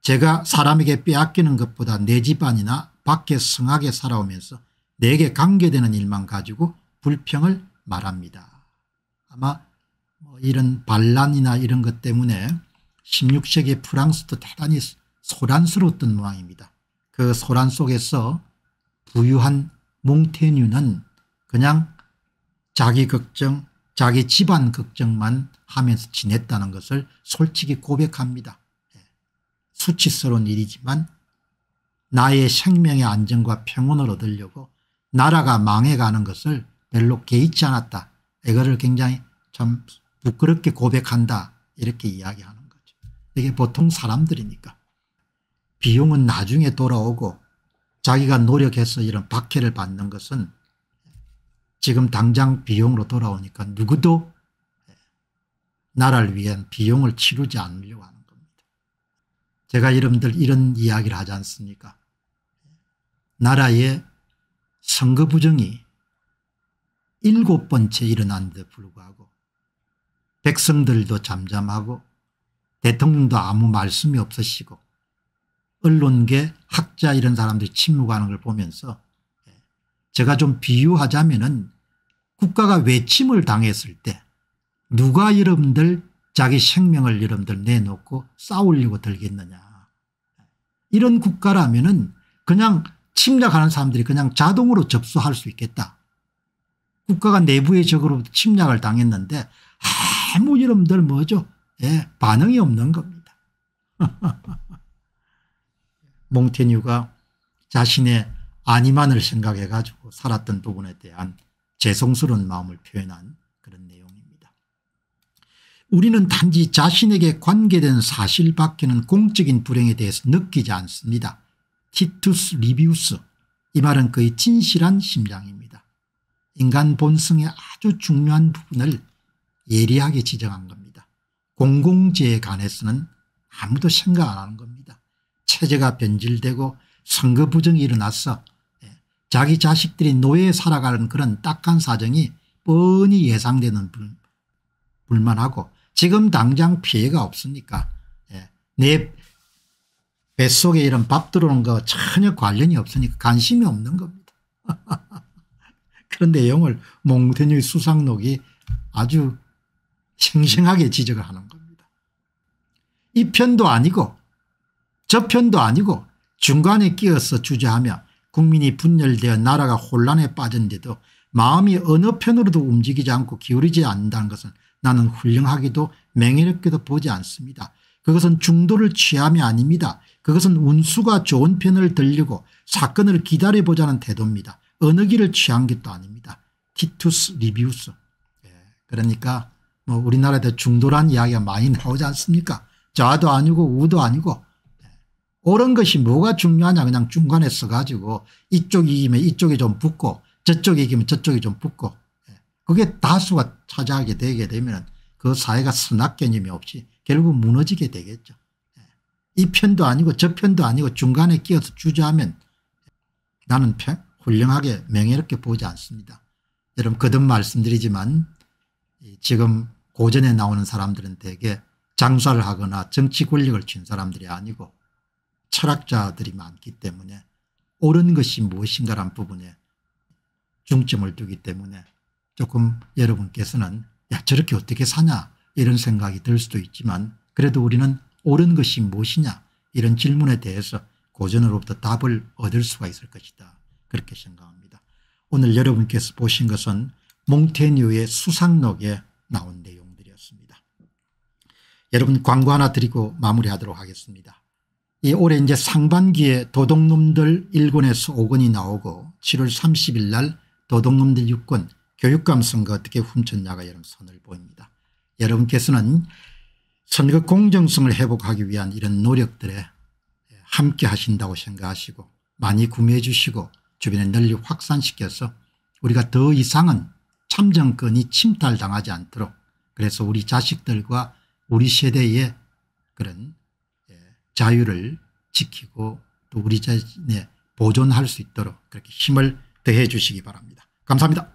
제가 사람에게 빼앗기는 것보다 내 집안이나 밖에 성하게 살아오면서 내게 관계되는 일만 가지고 불평을 말합니다. 아마 뭐 이런 반란이나 이런 것 때문에 16세기 프랑스도 대단히 소란스러웠던 모양입니다. 그 소란 속에서 부유한 몽테뉴는 그냥 자기 걱정 자기 집안 걱정만 하면서 지냈다는 것을 솔직히 고백합니다. 예. 수치스러운 일이지만 나의 생명의 안정과 평온을 얻으려고 나라가 망해가는 것을 별로 개의치 않았다. 이거를 굉장히 참 부끄럽게 고백한다 이렇게 이야기하는 이게 보통 사람들이니까. 비용은 나중에 돌아오고 자기가 노력해서 이런 박해를 받는 것은 지금 당장 비용으로 돌아오니까 누구도 나라를 위한 비용을 치르지 않으려고 하는 겁니다. 제가 여러분들 이런 이야기를 하지 않습니까? 나라의 선거 부정이 일곱 번째 일어난 데 불구하고 백성들도 잠잠하고 대통령도 아무 말씀이 없으시고 언론계 학자 이런 사람들이 침묵하는 걸 보면서 예, 제가 좀 비유하자면 은 국가가 외침을 당했을 때 누가 여러분들 자기 생명을 여러분들 내놓고 싸우려고 들겠느냐. 예, 이런 국가라면 은 그냥 침략하는 사람들이 그냥 자동으로 접수할 수 있겠다. 국가가 내부의 적으로 침략을 당했는데 아무 여러분들 뭐죠 예, 반응이 없는 겁니다. 몽테뉴가 자신의 아니만을 생각해 가지고 살았던 부분에 대한 죄송스러운 마음을 표현한 그런 내용입니다. 우리는 단지 자신에게 관계된 사실밖에는 공적인 불행에 대해서 느끼지 않습니다. 티투스 리비우스 이 말은 그의 진실한 심장입니다. 인간 본성의 아주 중요한 부분을 예리하게 지적한 겁니다. 공공재에 관해서는 아무도 생각 안 하는 겁니다. 체제가 변질되고 선거 부정이 일어났어 예, 자기 자식들이 노예에 살아가는 그런 딱한 사정이 뻔히 예상되는 불, 만하고 지금 당장 피해가 없으니까 예, 내 뱃속에 이런 밥 들어오는 거 전혀 관련이 없으니까 관심이 없는 겁니다. 그런 내용을 몽태뉴 수상록이 아주 생생하게 지적을 하는 거이 편도 아니고 저 편도 아니고 중간에 끼어서 주저하며 국민이 분열되어 나라가 혼란에 빠진데도 마음이 어느 편으로도 움직이지 않고 기울이지 않는다는 것은 나는 훌륭하기도 맹인롭게도 보지 않습니다. 그것은 중도를 취함이 아닙니다. 그것은 운수가 좋은 편을 들리고 사건을 기다려보자는 태도입니다. 어느 길을 취한 것도 아닙니다. 티투스 리비우스. 예, 그러니까 뭐 우리나라에 중도란 이야기가 많이 나오지 않습니까 좌도 아니고 우도 아니고 예, 옳은 것이 뭐가 중요하냐 그냥 중간에 써가지고 이쪽이 이기면 이쪽이 좀 붙고 저쪽이 이기면 저쪽이 좀 붙고 예, 그게 다수가 차지하게 되게 되면 그 사회가 선악견임이 없이 결국 무너지게 되겠죠. 예, 이 편도 아니고 저 편도 아니고 중간에 끼어서 주저하면 나는 훌륭하게 명예롭게 보지 않습니다. 여러분 거듭 말씀드리지만 지금 고전에 나오는 사람들은 대개 장사를 하거나 정치 권력을 쥔 사람들이 아니고 철학자들이 많기 때문에 옳은 것이 무엇인가란 부분에 중점을 두기 때문에 조금 여러분께서는 야 저렇게 어떻게 사냐 이런 생각이 들 수도 있지만 그래도 우리는 옳은 것이 무엇이냐 이런 질문에 대해서 고전으로부터 답을 얻을 수가 있을 것이다 그렇게 생각합니다. 오늘 여러분께서 보신 것은 몽테뉴의 수상록에 나온 내용 여러분 광고 하나 드리고 마무리하도록 하겠습니다. 이 올해 이제 상반기에 도둑놈들 1권에서 5권이 나오고 7월 30일 날 도둑놈들 6권 교육감 선거 어떻게 훔쳤냐가 여러분 선을 보입니다. 여러분께서는 선거 공정성을 회복하기 위한 이런 노력들에 함께 하신다고 생각하시고 많이 구매해 주시고 주변에 널리 확산시켜서 우리가 더 이상은 참정권이 침탈당하지 않도록 그래서 우리 자식들과 우리 세대의 그런 예, 자유를 지키고 또 우리 자신의 보존할 수 있도록 그렇게 힘을 더해 주시기 바랍니다. 감사합니다.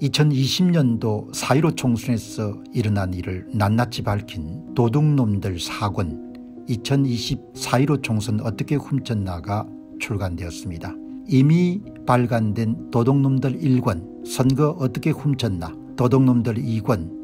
2020년도 4.15 총선에서 일어난 일을 낱낱이 밝힌 도둑놈들 4권 2020 4.15 총선 어떻게 훔쳤나가 출간되었습니다. 이미 발간된 도둑놈들 1권 선거 어떻게 훔쳤나 도둑놈들 2권